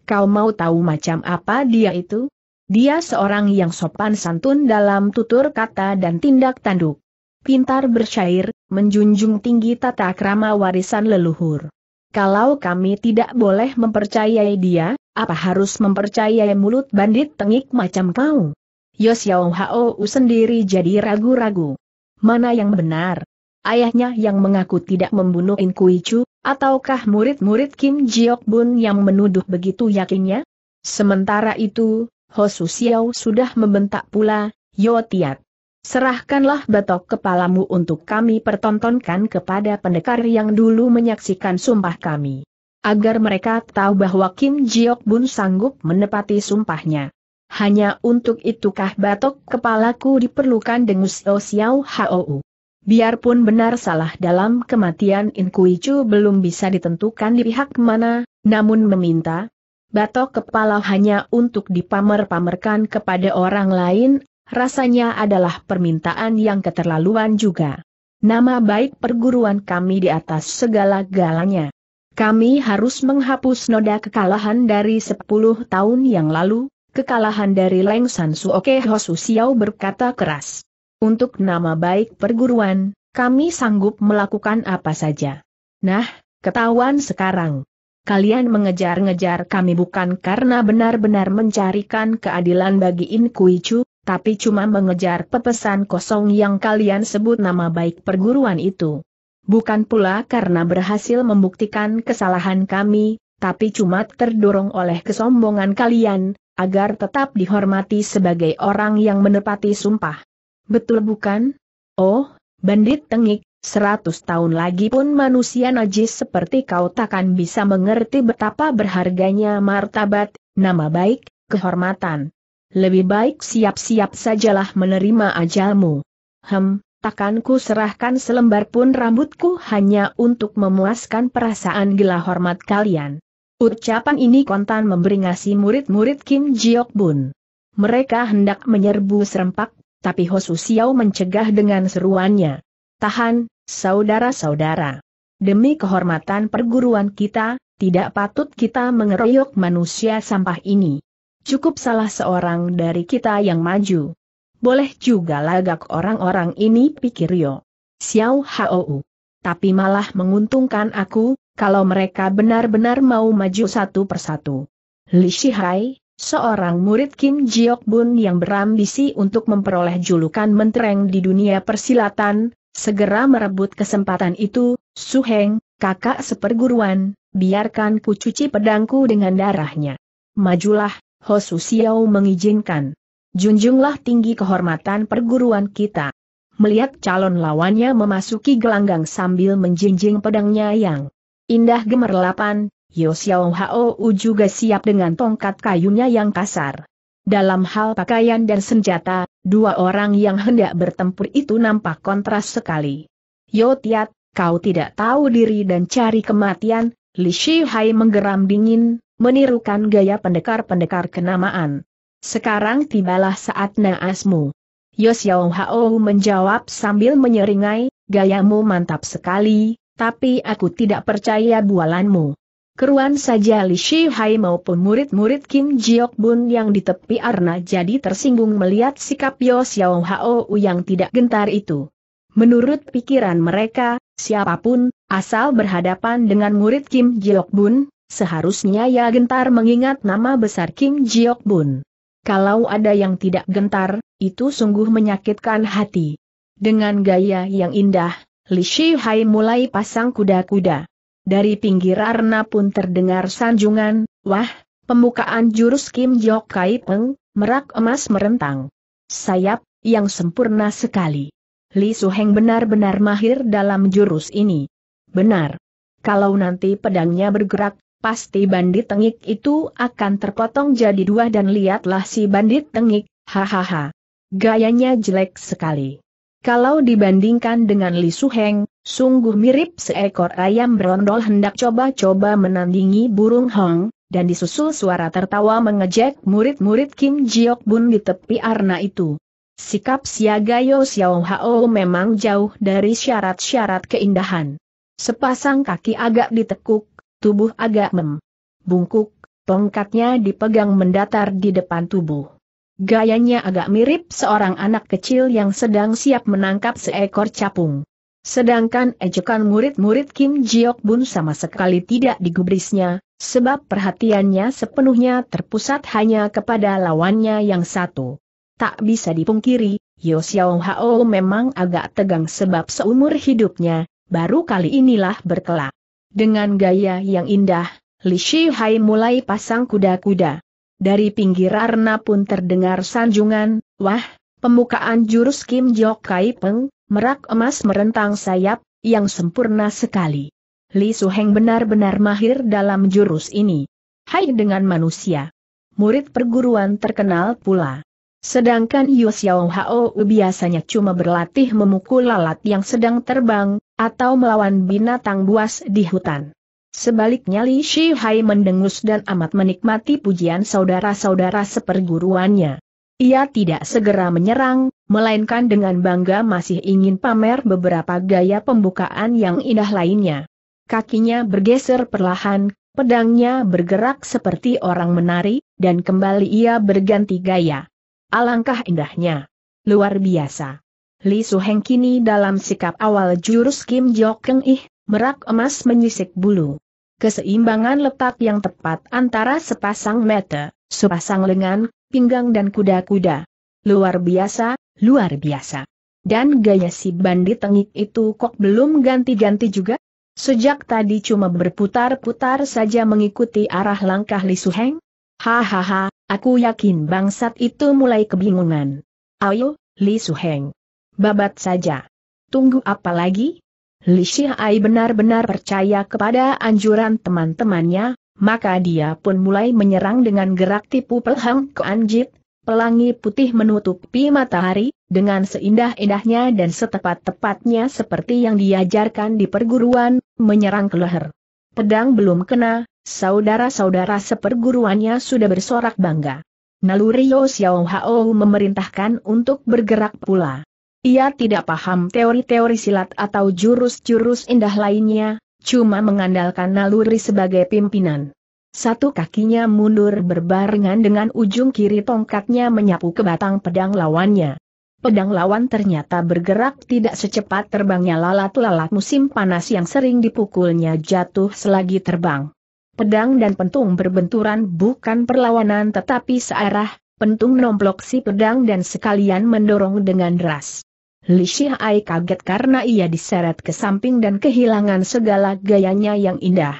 Kau mau tahu macam apa dia itu? Dia seorang yang sopan santun dalam tutur kata dan tindak tanduk. Pintar bersyair, menjunjung tinggi tata krama warisan leluhur. Kalau kami tidak boleh mempercayai dia, apa harus mempercayai mulut bandit tengik macam kau? Yos Yao Hao sendiri jadi ragu-ragu. Mana yang benar? Ayahnya yang mengaku tidak membunuh In Kui Chu, Ataukah murid-murid Kim Jiok Bun yang menuduh begitu yakinnya? Sementara itu, Ho Su Xiao sudah membentak pula, Yo Tiat. Serahkanlah batok kepalamu untuk kami pertontonkan kepada pendekar yang dulu menyaksikan sumpah kami. Agar mereka tahu bahwa Kim Jiok Bun sanggup menepati sumpahnya. Hanya untuk itukah batok kepalaku diperlukan dengus Xiao Hou. Biarpun benar salah dalam kematian Inkuicu belum bisa ditentukan di pihak mana, namun meminta batok kepala hanya untuk dipamer-pamerkan kepada orang lain, rasanya adalah permintaan yang keterlaluan juga. Nama baik perguruan kami di atas segala galanya. Kami harus menghapus noda kekalahan dari 10 tahun yang lalu, kekalahan dari Leng San Suoke Hosu Xiao berkata keras. Untuk nama baik perguruan, kami sanggup melakukan apa saja. Nah, ketahuan sekarang. Kalian mengejar-ngejar kami bukan karena benar-benar mencarikan keadilan bagi In Kui tapi cuma mengejar pepesan kosong yang kalian sebut nama baik perguruan itu. Bukan pula karena berhasil membuktikan kesalahan kami, tapi cuma terdorong oleh kesombongan kalian, agar tetap dihormati sebagai orang yang menepati sumpah. Betul bukan? Oh, bandit tengik, seratus tahun lagi pun manusia najis seperti kau takkan bisa mengerti betapa berharganya martabat, nama baik, kehormatan. Lebih baik siap-siap sajalah menerima ajalmu. Hem, takkan ku serahkan selembar pun rambutku hanya untuk memuaskan perasaan gila hormat kalian. Ucapan ini kontan memberingasi murid-murid Kim Jiok Bun. Mereka hendak menyerbu serempak tapi Hosu Xiao mencegah dengan seruannya. Tahan, saudara-saudara. Demi kehormatan perguruan kita, tidak patut kita mengeroyok manusia sampah ini. Cukup salah seorang dari kita yang maju. Boleh juga lagak orang-orang ini pikir Yo. Xiao Hou. Tapi malah menguntungkan aku, kalau mereka benar-benar mau maju satu persatu. Li Shihai, Seorang murid Kim Jiok Bun yang berambisi untuk memperoleh julukan mentereng di dunia persilatan, segera merebut kesempatan itu, Suheng, kakak seperguruan, biarkan ku cuci pedangku dengan darahnya. Majulah, Ho Su Xiao mengizinkan. Junjunglah tinggi kehormatan perguruan kita. Melihat calon lawannya memasuki gelanggang sambil menjinjing pedangnya yang indah gemerlapan, Yo Xiao Hao juga siap dengan tongkat kayunya yang kasar. Dalam hal pakaian dan senjata, dua orang yang hendak bertempur itu nampak kontras sekali. Yo Tiat, kau tidak tahu diri dan cari kematian, Li Shihai menggeram dingin, menirukan gaya pendekar-pendekar kenamaan. Sekarang tibalah saat naasmu. Yo Xiao Hao menjawab sambil menyeringai, gayamu mantap sekali, tapi aku tidak percaya bualanmu. Keruan saja Li Shihai maupun murid-murid Kim Jiok Bun yang di tepi arna jadi tersinggung melihat sikap Yo Xiao Hao yang tidak gentar itu. Menurut pikiran mereka, siapapun, asal berhadapan dengan murid Kim Jiok Bun, seharusnya ya gentar mengingat nama besar Kim Jiok Bun. Kalau ada yang tidak gentar, itu sungguh menyakitkan hati. Dengan gaya yang indah, Li Shihai mulai pasang kuda-kuda. Dari pinggir arna pun terdengar sanjungan, wah, pembukaan jurus Kim Jok Kai Peng, merak emas merentang. Sayap, yang sempurna sekali. Li Su Heng benar-benar mahir dalam jurus ini. Benar. Kalau nanti pedangnya bergerak, pasti bandit tengik itu akan terpotong jadi dua dan lihatlah si bandit tengik, hahaha. Gayanya jelek sekali. Kalau dibandingkan dengan Li Su Heng. Sungguh mirip seekor ayam berondol hendak coba-coba menandingi burung Hong, dan disusul suara tertawa mengejek murid-murid Kim Jiok Bun di tepi arna itu. Sikap siaga Yo Xiao Hao memang jauh dari syarat-syarat keindahan. Sepasang kaki agak ditekuk, tubuh agak mem. Bungkuk, tongkatnya dipegang mendatar di depan tubuh. Gayanya agak mirip seorang anak kecil yang sedang siap menangkap seekor capung. Sedangkan ejekan murid-murid Kim Jiok Bun sama sekali tidak digubrisnya, sebab perhatiannya sepenuhnya terpusat hanya kepada lawannya yang satu. Tak bisa dipungkiri, Yo Xiao Hao memang agak tegang sebab seumur hidupnya, baru kali inilah berkelak. Dengan gaya yang indah, Li Shi Hai mulai pasang kuda-kuda. Dari pinggir arna pun terdengar sanjungan, wah, pemukaan jurus Kim Jok Kai Peng, merak emas merentang sayap, yang sempurna sekali. Li Suheng benar-benar mahir dalam jurus ini. Hai dengan manusia. Murid perguruan terkenal pula. Sedangkan Yu Xiao Hao biasanya cuma berlatih memukul lalat yang sedang terbang, atau melawan binatang buas di hutan. Sebaliknya Li Shihai mendengus dan amat menikmati pujian saudara-saudara seperguruannya. Ia tidak segera menyerang, melainkan dengan bangga masih ingin pamer beberapa gaya pembukaan yang indah lainnya. Kakinya bergeser perlahan, pedangnya bergerak seperti orang menari, dan kembali ia berganti gaya. Alangkah indahnya. Luar biasa. Li Suheng kini dalam sikap awal jurus Kim Jok Keng Ih, merak emas menyisik bulu. Keseimbangan letak yang tepat antara sepasang mata, sepasang lengan, pinggang dan kuda-kuda. Luar biasa, luar biasa. Dan gaya si bandit tengik itu kok belum ganti-ganti juga? Sejak tadi cuma berputar-putar saja mengikuti arah langkah Li Suheng? Hahaha, aku yakin bangsat itu mulai kebingungan. Ayo, Li Suheng. Babat saja. Tunggu apa lagi? Li Shihai benar-benar percaya kepada anjuran teman-temannya, maka dia pun mulai menyerang dengan gerak tipu pelhang keanjit, pelangi putih menutupi matahari, dengan seindah-indahnya dan setepat-tepatnya seperti yang diajarkan di perguruan, menyerang ke leher. Pedang belum kena, saudara-saudara seperguruannya sudah bersorak bangga. Naluri Yo Xiao Hao memerintahkan untuk bergerak pula. Ia tidak paham teori-teori silat atau jurus-jurus indah lainnya, cuma mengandalkan naluri sebagai pimpinan. Satu kakinya mundur berbarengan dengan ujung kiri tongkatnya menyapu ke batang pedang lawannya. Pedang lawan ternyata bergerak tidak secepat terbangnya lalat-lalat musim panas yang sering dipukulnya jatuh selagi terbang. Pedang dan pentung berbenturan bukan perlawanan tetapi searah, pentung nomplok si pedang dan sekalian mendorong dengan deras. Li Shihai kaget karena ia diseret ke samping dan kehilangan segala gayanya yang indah.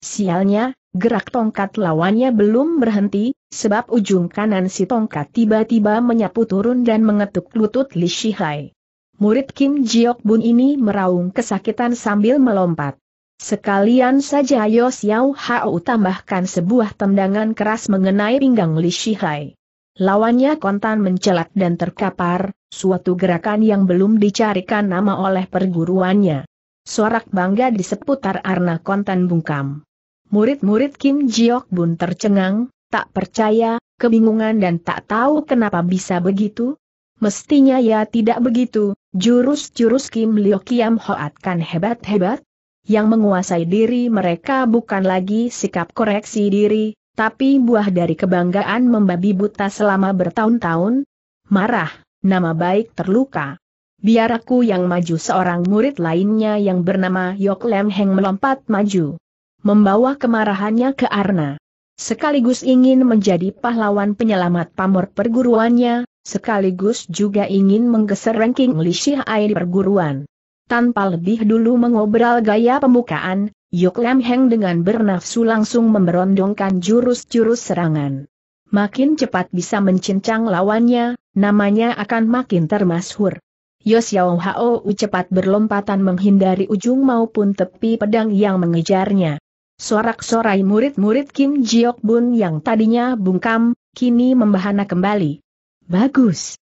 Sialnya, gerak tongkat lawannya belum berhenti, sebab ujung kanan si tongkat tiba-tiba menyapu turun dan mengetuk lutut Li Shihai. Murid Kim Jiok Bun ini meraung kesakitan sambil melompat. Sekalian saja Yos Yao Hao tambahkan sebuah tendangan keras mengenai pinggang Li Shihai. Lawannya kontan mencelat dan terkapar, suatu gerakan yang belum dicarikan nama oleh perguruannya. Sorak bangga di seputar arna konten bungkam. Murid-murid Kim Jiok Bun tercengang, tak percaya, kebingungan dan tak tahu kenapa bisa begitu. Mestinya ya tidak begitu, jurus-jurus Kim Lio Kiam Hoat kan hebat-hebat. Yang menguasai diri mereka bukan lagi sikap koreksi diri, tapi buah dari kebanggaan membabi buta selama bertahun-tahun. Marah, Nama baik terluka. Biar aku yang maju seorang murid lainnya yang bernama Yok Lem Heng melompat maju. Membawa kemarahannya ke Arna. Sekaligus ingin menjadi pahlawan penyelamat pamor perguruannya, sekaligus juga ingin menggeser ranking Li Shihai di perguruan. Tanpa lebih dulu mengobrol gaya pembukaan, Yok Lam Heng dengan bernafsu langsung memberondongkan jurus-jurus serangan makin cepat bisa mencincang lawannya, namanya akan makin termasyhur. Yao Hao cepat berlompatan menghindari ujung maupun tepi pedang yang mengejarnya. Sorak-sorai murid-murid Kim Jiok Bun yang tadinya bungkam, kini membahana kembali. Bagus!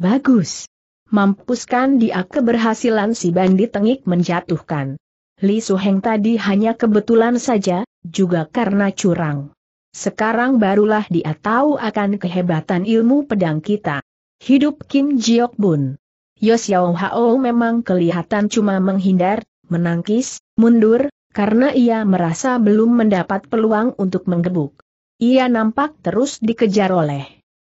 Bagus! Mampuskan dia keberhasilan si bandit tengik menjatuhkan. Li Suheng tadi hanya kebetulan saja, juga karena curang. Sekarang barulah dia tahu akan kehebatan ilmu pedang kita. Hidup Kim Jiok Bun. Yosiao Hao memang kelihatan cuma menghindar, menangkis, mundur, karena ia merasa belum mendapat peluang untuk menggebuk. Ia nampak terus dikejar oleh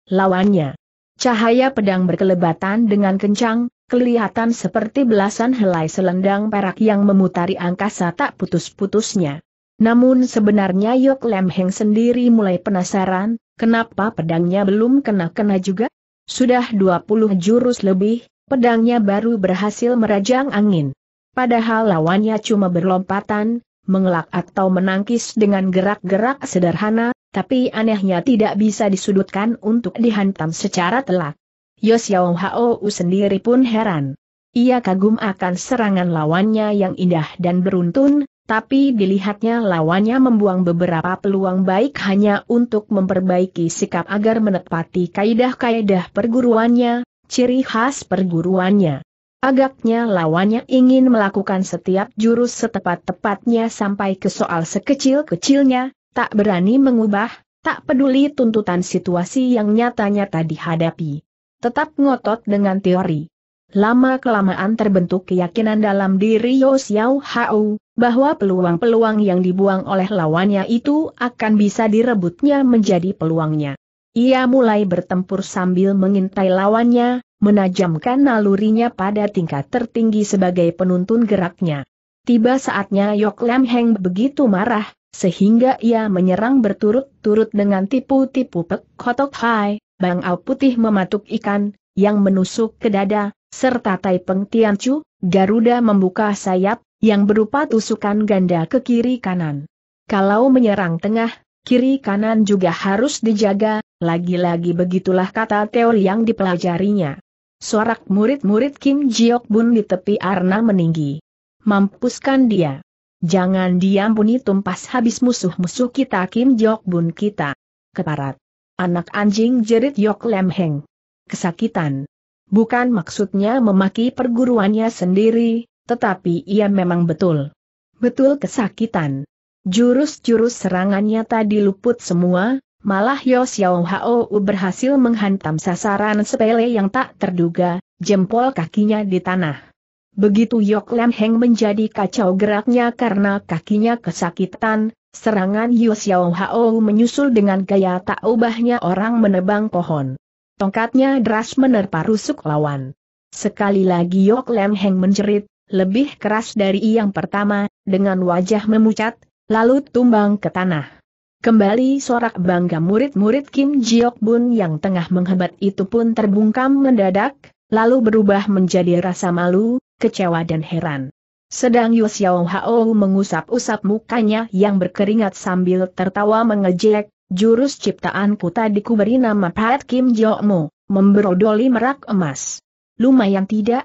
lawannya. Cahaya pedang berkelebatan dengan kencang, kelihatan seperti belasan helai selendang perak yang memutari angkasa tak putus-putusnya. Namun sebenarnya Yok Lem Heng sendiri mulai penasaran, kenapa pedangnya belum kena-kena juga? Sudah 20 jurus lebih, pedangnya baru berhasil merajang angin. Padahal lawannya cuma berlompatan, mengelak atau menangkis dengan gerak-gerak sederhana, tapi anehnya tidak bisa disudutkan untuk dihantam secara telak. Yosiao Hao sendiri pun heran. Ia kagum akan serangan lawannya yang indah dan beruntun, tapi dilihatnya lawannya membuang beberapa peluang baik hanya untuk memperbaiki sikap agar menepati kaidah-kaidah perguruannya, ciri khas perguruannya. Agaknya lawannya ingin melakukan setiap jurus setepat-tepatnya sampai ke soal sekecil-kecilnya, tak berani mengubah, tak peduli tuntutan situasi yang nyatanya nyata dihadapi. Tetap ngotot dengan teori. Lama-kelamaan terbentuk keyakinan dalam diri Yosiao hau. Hao, bahwa peluang-peluang yang dibuang oleh lawannya itu akan bisa direbutnya menjadi peluangnya. Ia mulai bertempur sambil mengintai lawannya, menajamkan nalurinya pada tingkat tertinggi sebagai penuntun geraknya. Tiba saatnya Yok Lam Heng begitu marah, sehingga ia menyerang berturut-turut dengan tipu-tipu pek kotok hai, Bang Au Putih mematuk ikan, yang menusuk ke dada, serta Tai Peng tian chu, Garuda membuka sayap, yang berupa tusukan ganda ke kiri kanan. Kalau menyerang tengah, kiri kanan juga harus dijaga, lagi-lagi begitulah kata teori yang dipelajarinya. Sorak murid-murid Kim Jiok Bun di tepi arna meninggi. Mampuskan dia. Jangan diampuni tumpas habis musuh-musuh kita Kim Jiok Bun kita. Keparat. Anak anjing jerit Yok Lem Heng. Kesakitan. Bukan maksudnya memaki perguruannya sendiri, tetapi ia memang betul. Betul kesakitan. Jurus-jurus serangannya tadi luput semua, malah Yo Xiao Hao berhasil menghantam sasaran sepele yang tak terduga, jempol kakinya di tanah. Begitu Yok Lam Heng menjadi kacau geraknya karena kakinya kesakitan, serangan Yo Xiao Hao menyusul dengan gaya tak ubahnya orang menebang pohon. Tongkatnya deras menerpa rusuk lawan. Sekali lagi Yok Lam Heng menjerit, lebih keras dari yang pertama, dengan wajah memucat, lalu tumbang ke tanah. Kembali sorak bangga murid-murid Kim Jiok Bun yang tengah menghebat itu pun terbungkam mendadak, lalu berubah menjadi rasa malu, kecewa dan heran. Sedang Yu Xiao Hao mengusap-usap mukanya yang berkeringat sambil tertawa mengejek, jurus ciptaanku tadi ku beri nama Pat Kim Jiok Mo, memberodoli merak emas. Lumayan tidak,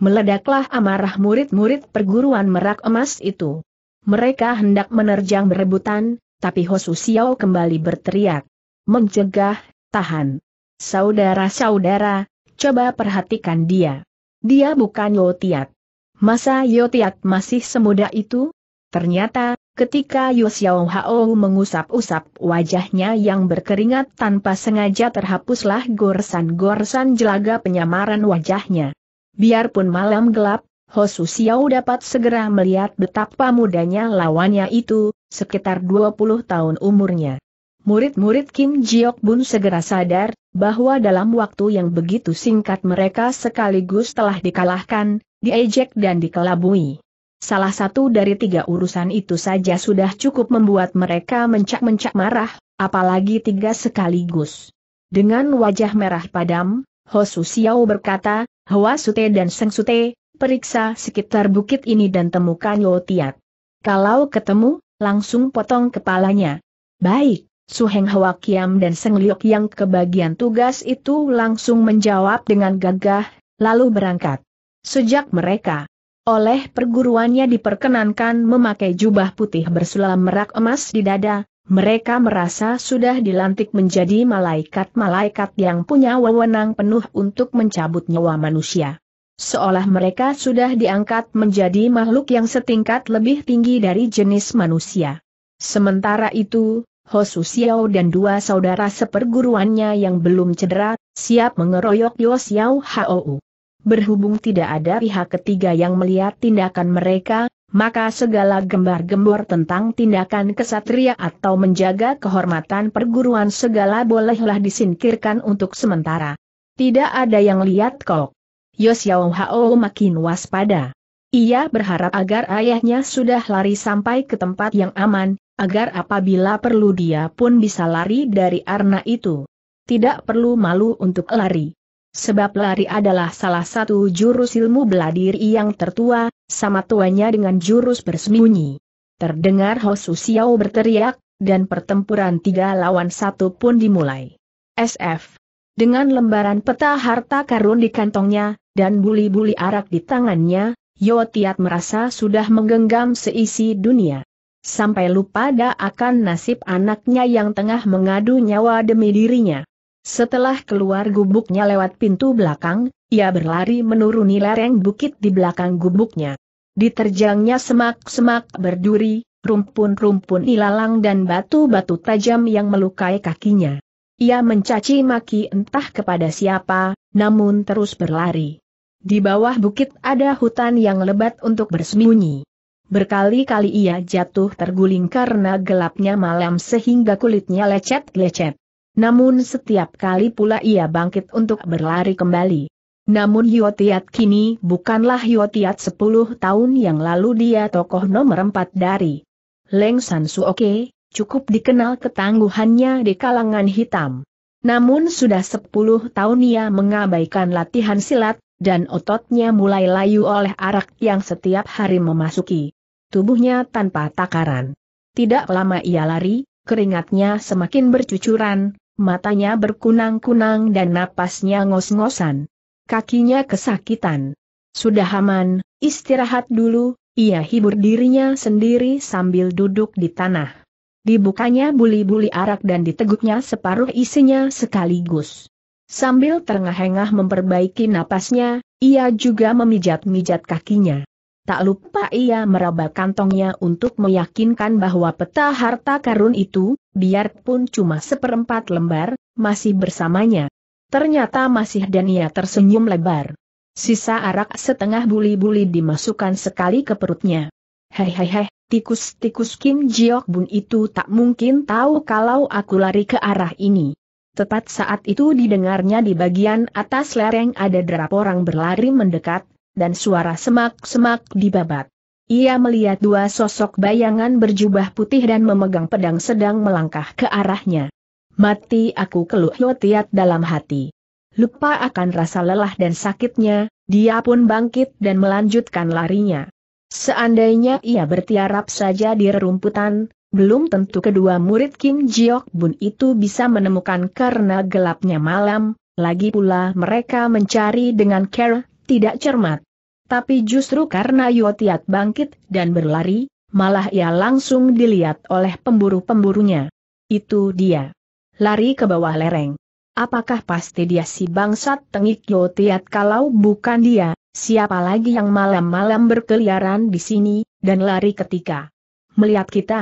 meledaklah amarah murid-murid perguruan merak emas itu. Mereka hendak menerjang berebutan, tapi Hosu Xiao kembali berteriak. Mencegah, tahan. Saudara-saudara, coba perhatikan dia. Dia bukan Yotiat. Masa Yotiat masih semuda itu? Ternyata, ketika Yosiao Hao mengusap-usap wajahnya yang berkeringat tanpa sengaja terhapuslah goresan-goresan jelaga penyamaran wajahnya. Biarpun malam gelap, Hosu Xiao dapat segera melihat betapa mudanya lawannya itu, sekitar 20 tahun umurnya. Murid-murid Kim Jiok Bun segera sadar, bahwa dalam waktu yang begitu singkat mereka sekaligus telah dikalahkan, diejek dan dikelabui. Salah satu dari tiga urusan itu saja sudah cukup membuat mereka mencak-mencak marah, apalagi tiga sekaligus. Dengan wajah merah padam, Hosu Xiao berkata, Hua Sute dan Seng Sute, periksa sekitar bukit ini dan temukan Yo Tiat. Kalau ketemu, langsung potong kepalanya. Baik, Suheng Hua Kiam dan Seng Liok yang kebagian tugas itu langsung menjawab dengan gagah, lalu berangkat. Sejak mereka oleh perguruannya diperkenankan memakai jubah putih bersulam merak emas di dada, mereka merasa sudah dilantik menjadi malaikat-malaikat yang punya wewenang penuh untuk mencabut nyawa manusia. Seolah mereka sudah diangkat menjadi makhluk yang setingkat lebih tinggi dari jenis manusia. Sementara itu, Xiao dan dua saudara seperguruannya yang belum cedera, siap mengeroyok Yosiao Hou. Berhubung tidak ada pihak ketiga yang melihat tindakan mereka, maka segala gembar-gembor tentang tindakan kesatria atau menjaga kehormatan perguruan segala bolehlah disingkirkan untuk sementara. Tidak ada yang lihat kok. Yosiao Hao makin waspada. Ia berharap agar ayahnya sudah lari sampai ke tempat yang aman, agar apabila perlu dia pun bisa lari dari arna itu. Tidak perlu malu untuk lari. Sebab lari adalah salah satu jurus ilmu bela yang tertua, sama tuanya dengan jurus bersembunyi. Terdengar Hosu Xiao berteriak, dan pertempuran tiga lawan satu pun dimulai. SF. Dengan lembaran peta harta karun di kantongnya, dan buli-buli arak di tangannya, Yotiat merasa sudah menggenggam seisi dunia sampai lupa dah akan nasib anaknya yang tengah mengadu nyawa demi dirinya. Setelah keluar gubuknya lewat pintu belakang, ia berlari menuruni lereng bukit di belakang gubuknya. Diterjangnya semak-semak berduri, rumpun-rumpun ilalang dan batu-batu tajam yang melukai kakinya. Ia mencaci maki entah kepada siapa, namun terus berlari. Di bawah bukit ada hutan yang lebat untuk bersembunyi. Berkali-kali ia jatuh terguling karena gelapnya malam sehingga kulitnya lecet-lecet. Namun setiap kali pula ia bangkit untuk berlari kembali. Namun Yotiat kini bukanlah Yotiat 10 tahun yang lalu dia tokoh nomor 4 dari Leng San Suoke, cukup dikenal ketangguhannya di kalangan hitam. Namun sudah 10 tahun ia mengabaikan latihan silat, dan ototnya mulai layu oleh arak yang setiap hari memasuki tubuhnya tanpa takaran. Tidak lama ia lari, keringatnya semakin bercucuran, matanya berkunang-kunang dan napasnya ngos-ngosan. Kakinya kesakitan. Sudah aman, istirahat dulu, ia hibur dirinya sendiri sambil duduk di tanah. Dibukanya buli-buli arak dan diteguknya separuh isinya sekaligus. Sambil terengah-engah memperbaiki napasnya, ia juga memijat-mijat kakinya. Tak lupa ia meraba kantongnya untuk meyakinkan bahwa peta harta karun itu, biarpun cuma seperempat lembar, masih bersamanya. Ternyata masih dan ia tersenyum lebar. Sisa arak setengah buli-buli dimasukkan sekali ke perutnya. Hei hei hei, tikus-tikus Kim Jiok Bun itu tak mungkin tahu kalau aku lari ke arah ini. Tepat saat itu didengarnya di bagian atas lereng ada derap orang berlari mendekat, dan suara semak-semak dibabat. Ia melihat dua sosok bayangan berjubah putih dan memegang pedang sedang melangkah ke arahnya. Mati aku keluh Yotiat dalam hati. Lupa akan rasa lelah dan sakitnya, dia pun bangkit dan melanjutkan larinya. Seandainya ia bertiarap saja di rerumputan, belum tentu kedua murid Kim Jiok Bun itu bisa menemukan karena gelapnya malam, lagi pula mereka mencari dengan care, tidak cermat. Tapi justru karena Yotiat bangkit dan berlari, malah ia langsung dilihat oleh pemburu-pemburunya. Itu dia. Lari ke bawah lereng. Apakah pasti dia si bangsat tengik Yotiat kalau bukan dia, siapa lagi yang malam-malam berkeliaran di sini, dan lari ketika melihat kita?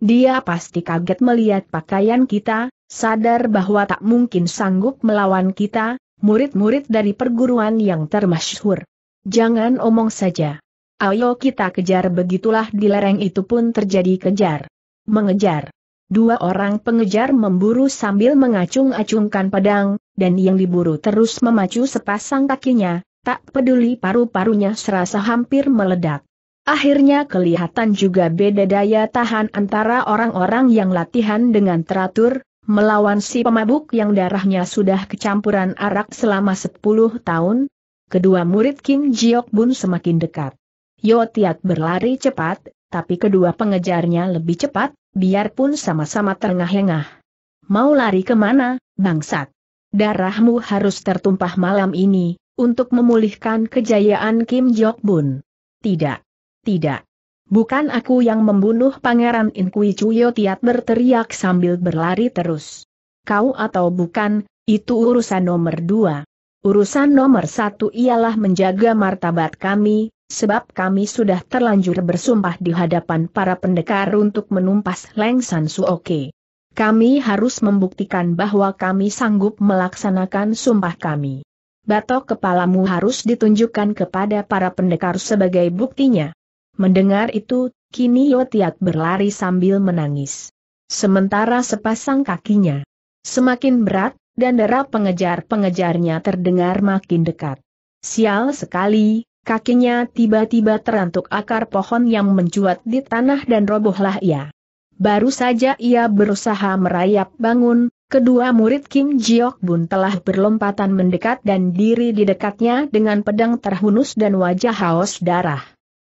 Dia pasti kaget melihat pakaian kita, sadar bahwa tak mungkin sanggup melawan kita, murid-murid dari perguruan yang termasyhur. Jangan omong saja. Ayo kita kejar begitulah di lereng itu pun terjadi kejar. Mengejar. Dua orang pengejar memburu sambil mengacung-acungkan pedang, dan yang diburu terus memacu sepasang kakinya, tak peduli paru-parunya serasa hampir meledak. Akhirnya kelihatan juga beda daya tahan antara orang-orang yang latihan dengan teratur, melawan si pemabuk yang darahnya sudah kecampuran arak selama 10 tahun? Kedua murid Kim Jiok Bun semakin dekat. Yo tiat berlari cepat, tapi kedua pengejarnya lebih cepat, biarpun sama-sama terengah-engah. Mau lari kemana, bangsat? Darahmu harus tertumpah malam ini, untuk memulihkan kejayaan Kim Jong Bun. Tidak. Tidak. Bukan aku yang membunuh Pangeran Inkui Cuyo Tiat berteriak sambil berlari terus. Kau atau bukan, itu urusan nomor dua. Urusan nomor satu ialah menjaga martabat kami, sebab kami sudah terlanjur bersumpah di hadapan para pendekar untuk menumpas Lengsan Suoke. Kami harus membuktikan bahwa kami sanggup melaksanakan sumpah kami. Batok kepalamu harus ditunjukkan kepada para pendekar sebagai buktinya. Mendengar itu, kini Yotiat berlari sambil menangis. Sementara sepasang kakinya semakin berat, dan derap pengejar-pengejarnya terdengar makin dekat. Sial sekali, kakinya tiba-tiba terantuk akar pohon yang mencuat di tanah dan robohlah ia. Baru saja ia berusaha merayap bangun, kedua murid Kim Jiok Bun telah berlompatan mendekat dan diri di dekatnya dengan pedang terhunus dan wajah haus darah.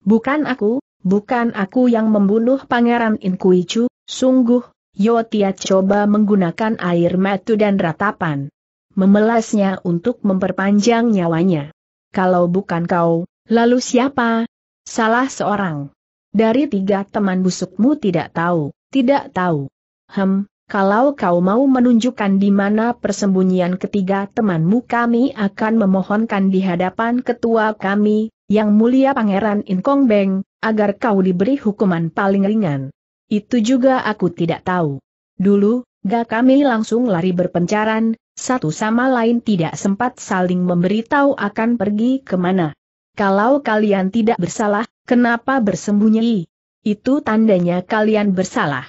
Bukan aku, bukan aku yang membunuh Pangeran Inkuicu, sungguh, Yotia coba menggunakan air metu dan ratapan. Memelasnya untuk memperpanjang nyawanya. Kalau bukan kau, lalu siapa? Salah seorang. Dari tiga teman busukmu tidak tahu, tidak tahu. Hem, kalau kau mau menunjukkan di mana persembunyian ketiga temanmu kami akan memohonkan di hadapan ketua kami, yang mulia Pangeran Inkong Beng, agar kau diberi hukuman paling ringan. Itu juga aku tidak tahu. Dulu, gak kami langsung lari berpencaran, satu sama lain tidak sempat saling memberitahu akan pergi kemana. Kalau kalian tidak bersalah, kenapa bersembunyi? Itu tandanya kalian bersalah.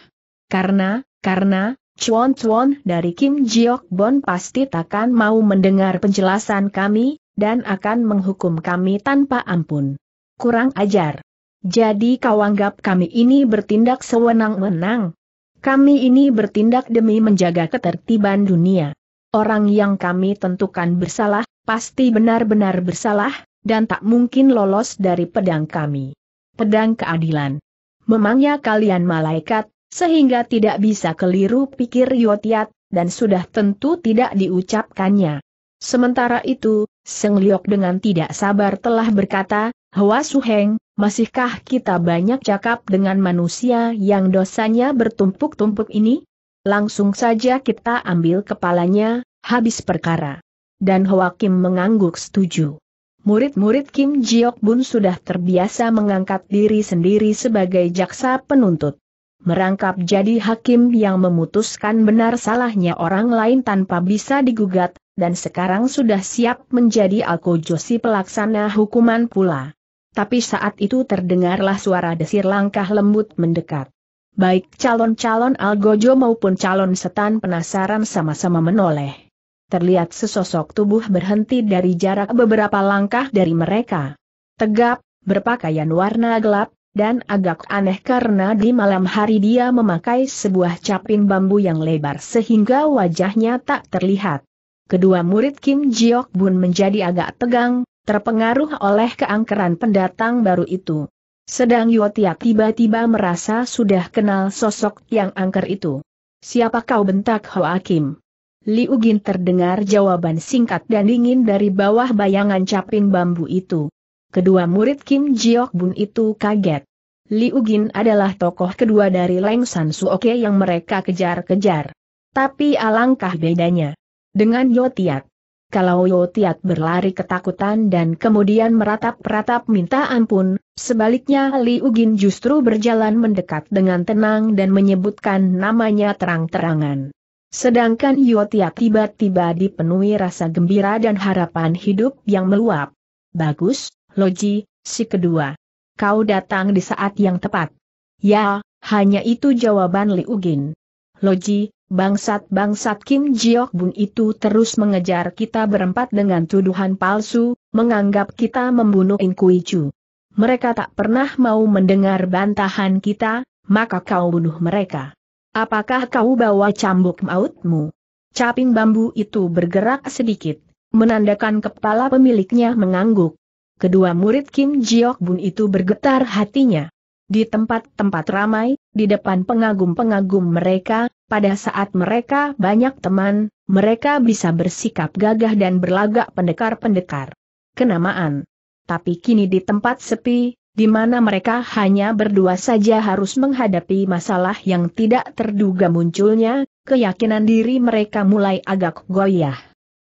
Karena, karena, Cuan-cuan dari Kim Jiok Bon pasti takkan mau mendengar penjelasan kami, dan akan menghukum kami tanpa ampun. Kurang ajar. Jadi kau anggap kami ini bertindak sewenang-wenang? Kami ini bertindak demi menjaga ketertiban dunia. Orang yang kami tentukan bersalah, pasti benar-benar bersalah, dan tak mungkin lolos dari pedang kami. Pedang keadilan. Memangnya kalian malaikat, sehingga tidak bisa keliru pikir Yotiat, dan sudah tentu tidak diucapkannya. Sementara itu, Seng Liok dengan tidak sabar telah berkata, Hwa Heng, masihkah kita banyak cakap dengan manusia yang dosanya bertumpuk-tumpuk ini? Langsung saja kita ambil kepalanya, habis perkara. Dan Hwa Kim mengangguk setuju. Murid-murid Kim Jiok Bun sudah terbiasa mengangkat diri sendiri sebagai jaksa penuntut. Merangkap jadi hakim yang memutuskan benar salahnya orang lain tanpa bisa digugat, dan sekarang sudah siap menjadi Alkojosi pelaksana hukuman pula. Tapi saat itu terdengarlah suara desir langkah lembut mendekat. Baik calon-calon Algojo maupun calon setan penasaran sama-sama menoleh. Terlihat sesosok tubuh berhenti dari jarak beberapa langkah dari mereka. Tegap, berpakaian warna gelap, dan agak aneh karena di malam hari dia memakai sebuah caping bambu yang lebar sehingga wajahnya tak terlihat kedua murid Kim Jiok Bun menjadi agak tegang, terpengaruh oleh keangkeran pendatang baru itu. Sedang Yotia tiba-tiba merasa sudah kenal sosok yang angker itu. Siapa kau bentak Hoa Kim? Liu Gin terdengar jawaban singkat dan dingin dari bawah bayangan caping bambu itu. Kedua murid Kim Jiok Bun itu kaget. Liu Gin adalah tokoh kedua dari Leng San Suoke yang mereka kejar-kejar. Tapi alangkah bedanya dengan Yotiat. Kalau Yotiat berlari ketakutan dan kemudian meratap-ratap minta ampun, sebaliknya Li Ugin justru berjalan mendekat dengan tenang dan menyebutkan namanya terang-terangan. Sedangkan Yotiat tiba-tiba dipenuhi rasa gembira dan harapan hidup yang meluap. Bagus, Loji, si kedua. Kau datang di saat yang tepat. Ya, hanya itu jawaban Li Ugin. Loji, Bangsat-bangsat Kim Jiok Bun itu terus mengejar kita berempat dengan tuduhan palsu, menganggap kita membunuh In Kui Chu. Mereka tak pernah mau mendengar bantahan kita, maka kau bunuh mereka. Apakah kau bawa cambuk mautmu? Caping bambu itu bergerak sedikit, menandakan kepala pemiliknya mengangguk. Kedua murid Kim Jiok Bun itu bergetar hatinya. Di tempat-tempat ramai, di depan pengagum-pengagum mereka, pada saat mereka banyak teman, mereka bisa bersikap gagah dan berlagak pendekar-pendekar. Kenamaan. Tapi kini di tempat sepi, di mana mereka hanya berdua saja harus menghadapi masalah yang tidak terduga munculnya, keyakinan diri mereka mulai agak goyah.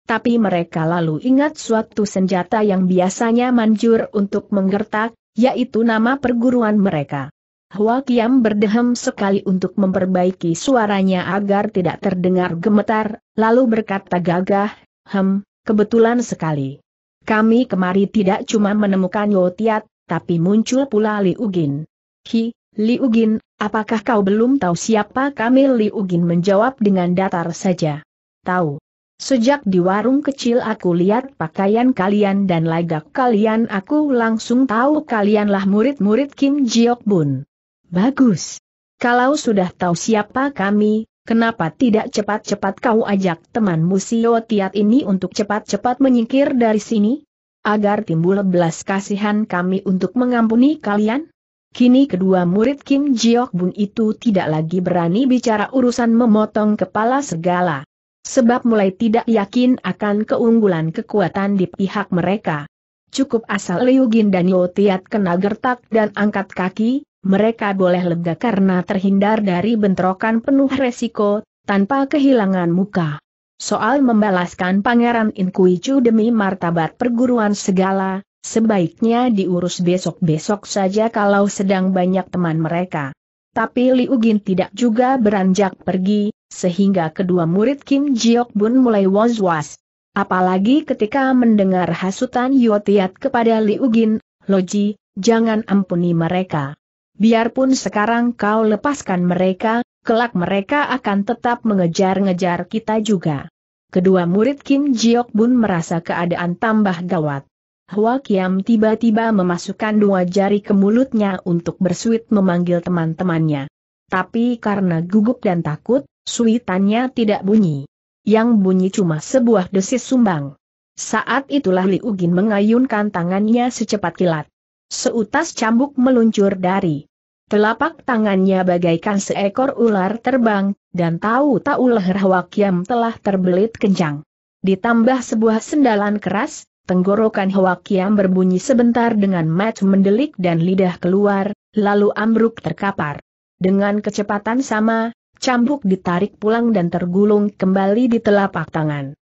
Tapi mereka lalu ingat suatu senjata yang biasanya manjur untuk menggertak, yaitu nama perguruan mereka. Hua Kiam berdehem sekali untuk memperbaiki suaranya agar tidak terdengar gemetar, lalu berkata gagah, hem, kebetulan sekali. Kami kemari tidak cuma menemukan Yotiat, tapi muncul pula Li Ugin. Hi, Li Ugin, apakah kau belum tahu siapa kami Li Ugin menjawab dengan datar saja. Tahu. Sejak di warung kecil aku lihat pakaian kalian dan lagak kalian aku langsung tahu kalianlah murid-murid Kim Jiok Bun. Bagus. Kalau sudah tahu siapa kami, kenapa tidak cepat-cepat kau ajak temanmu si Tiat ini untuk cepat-cepat menyingkir dari sini? Agar timbul belas kasihan kami untuk mengampuni kalian? Kini kedua murid Kim Jiok Bun itu tidak lagi berani bicara urusan memotong kepala segala sebab mulai tidak yakin akan keunggulan kekuatan di pihak mereka. Cukup asal Liu Gin dan Yo Tiat kena gertak dan angkat kaki, mereka boleh lega karena terhindar dari bentrokan penuh resiko, tanpa kehilangan muka. Soal membalaskan Pangeran Inkuicu demi martabat perguruan segala, sebaiknya diurus besok-besok saja kalau sedang banyak teman mereka. Tapi Liu Gin tidak juga beranjak pergi, sehingga kedua murid Kim Jiok Bun mulai was-was. Apalagi ketika mendengar hasutan Yotiat kepada Liu Gin, Loji, jangan ampuni mereka. Biarpun sekarang kau lepaskan mereka, kelak mereka akan tetap mengejar-ngejar kita juga. Kedua murid Kim Jiok Bun merasa keadaan tambah gawat. Hua Kiam tiba-tiba memasukkan dua jari ke mulutnya untuk bersuit memanggil teman-temannya. Tapi karena gugup dan takut, Suitannya tidak bunyi. Yang bunyi cuma sebuah desis sumbang. Saat itulah Li Ugin mengayunkan tangannya secepat kilat. Seutas cambuk meluncur dari telapak tangannya bagaikan seekor ular terbang, dan tahu-tahu leher Hwakiam telah terbelit kencang. Ditambah sebuah sendalan keras, tenggorokan Hwakiam berbunyi sebentar dengan mat mendelik dan lidah keluar, lalu ambruk terkapar. Dengan kecepatan sama, cambuk ditarik pulang dan tergulung kembali di telapak tangan.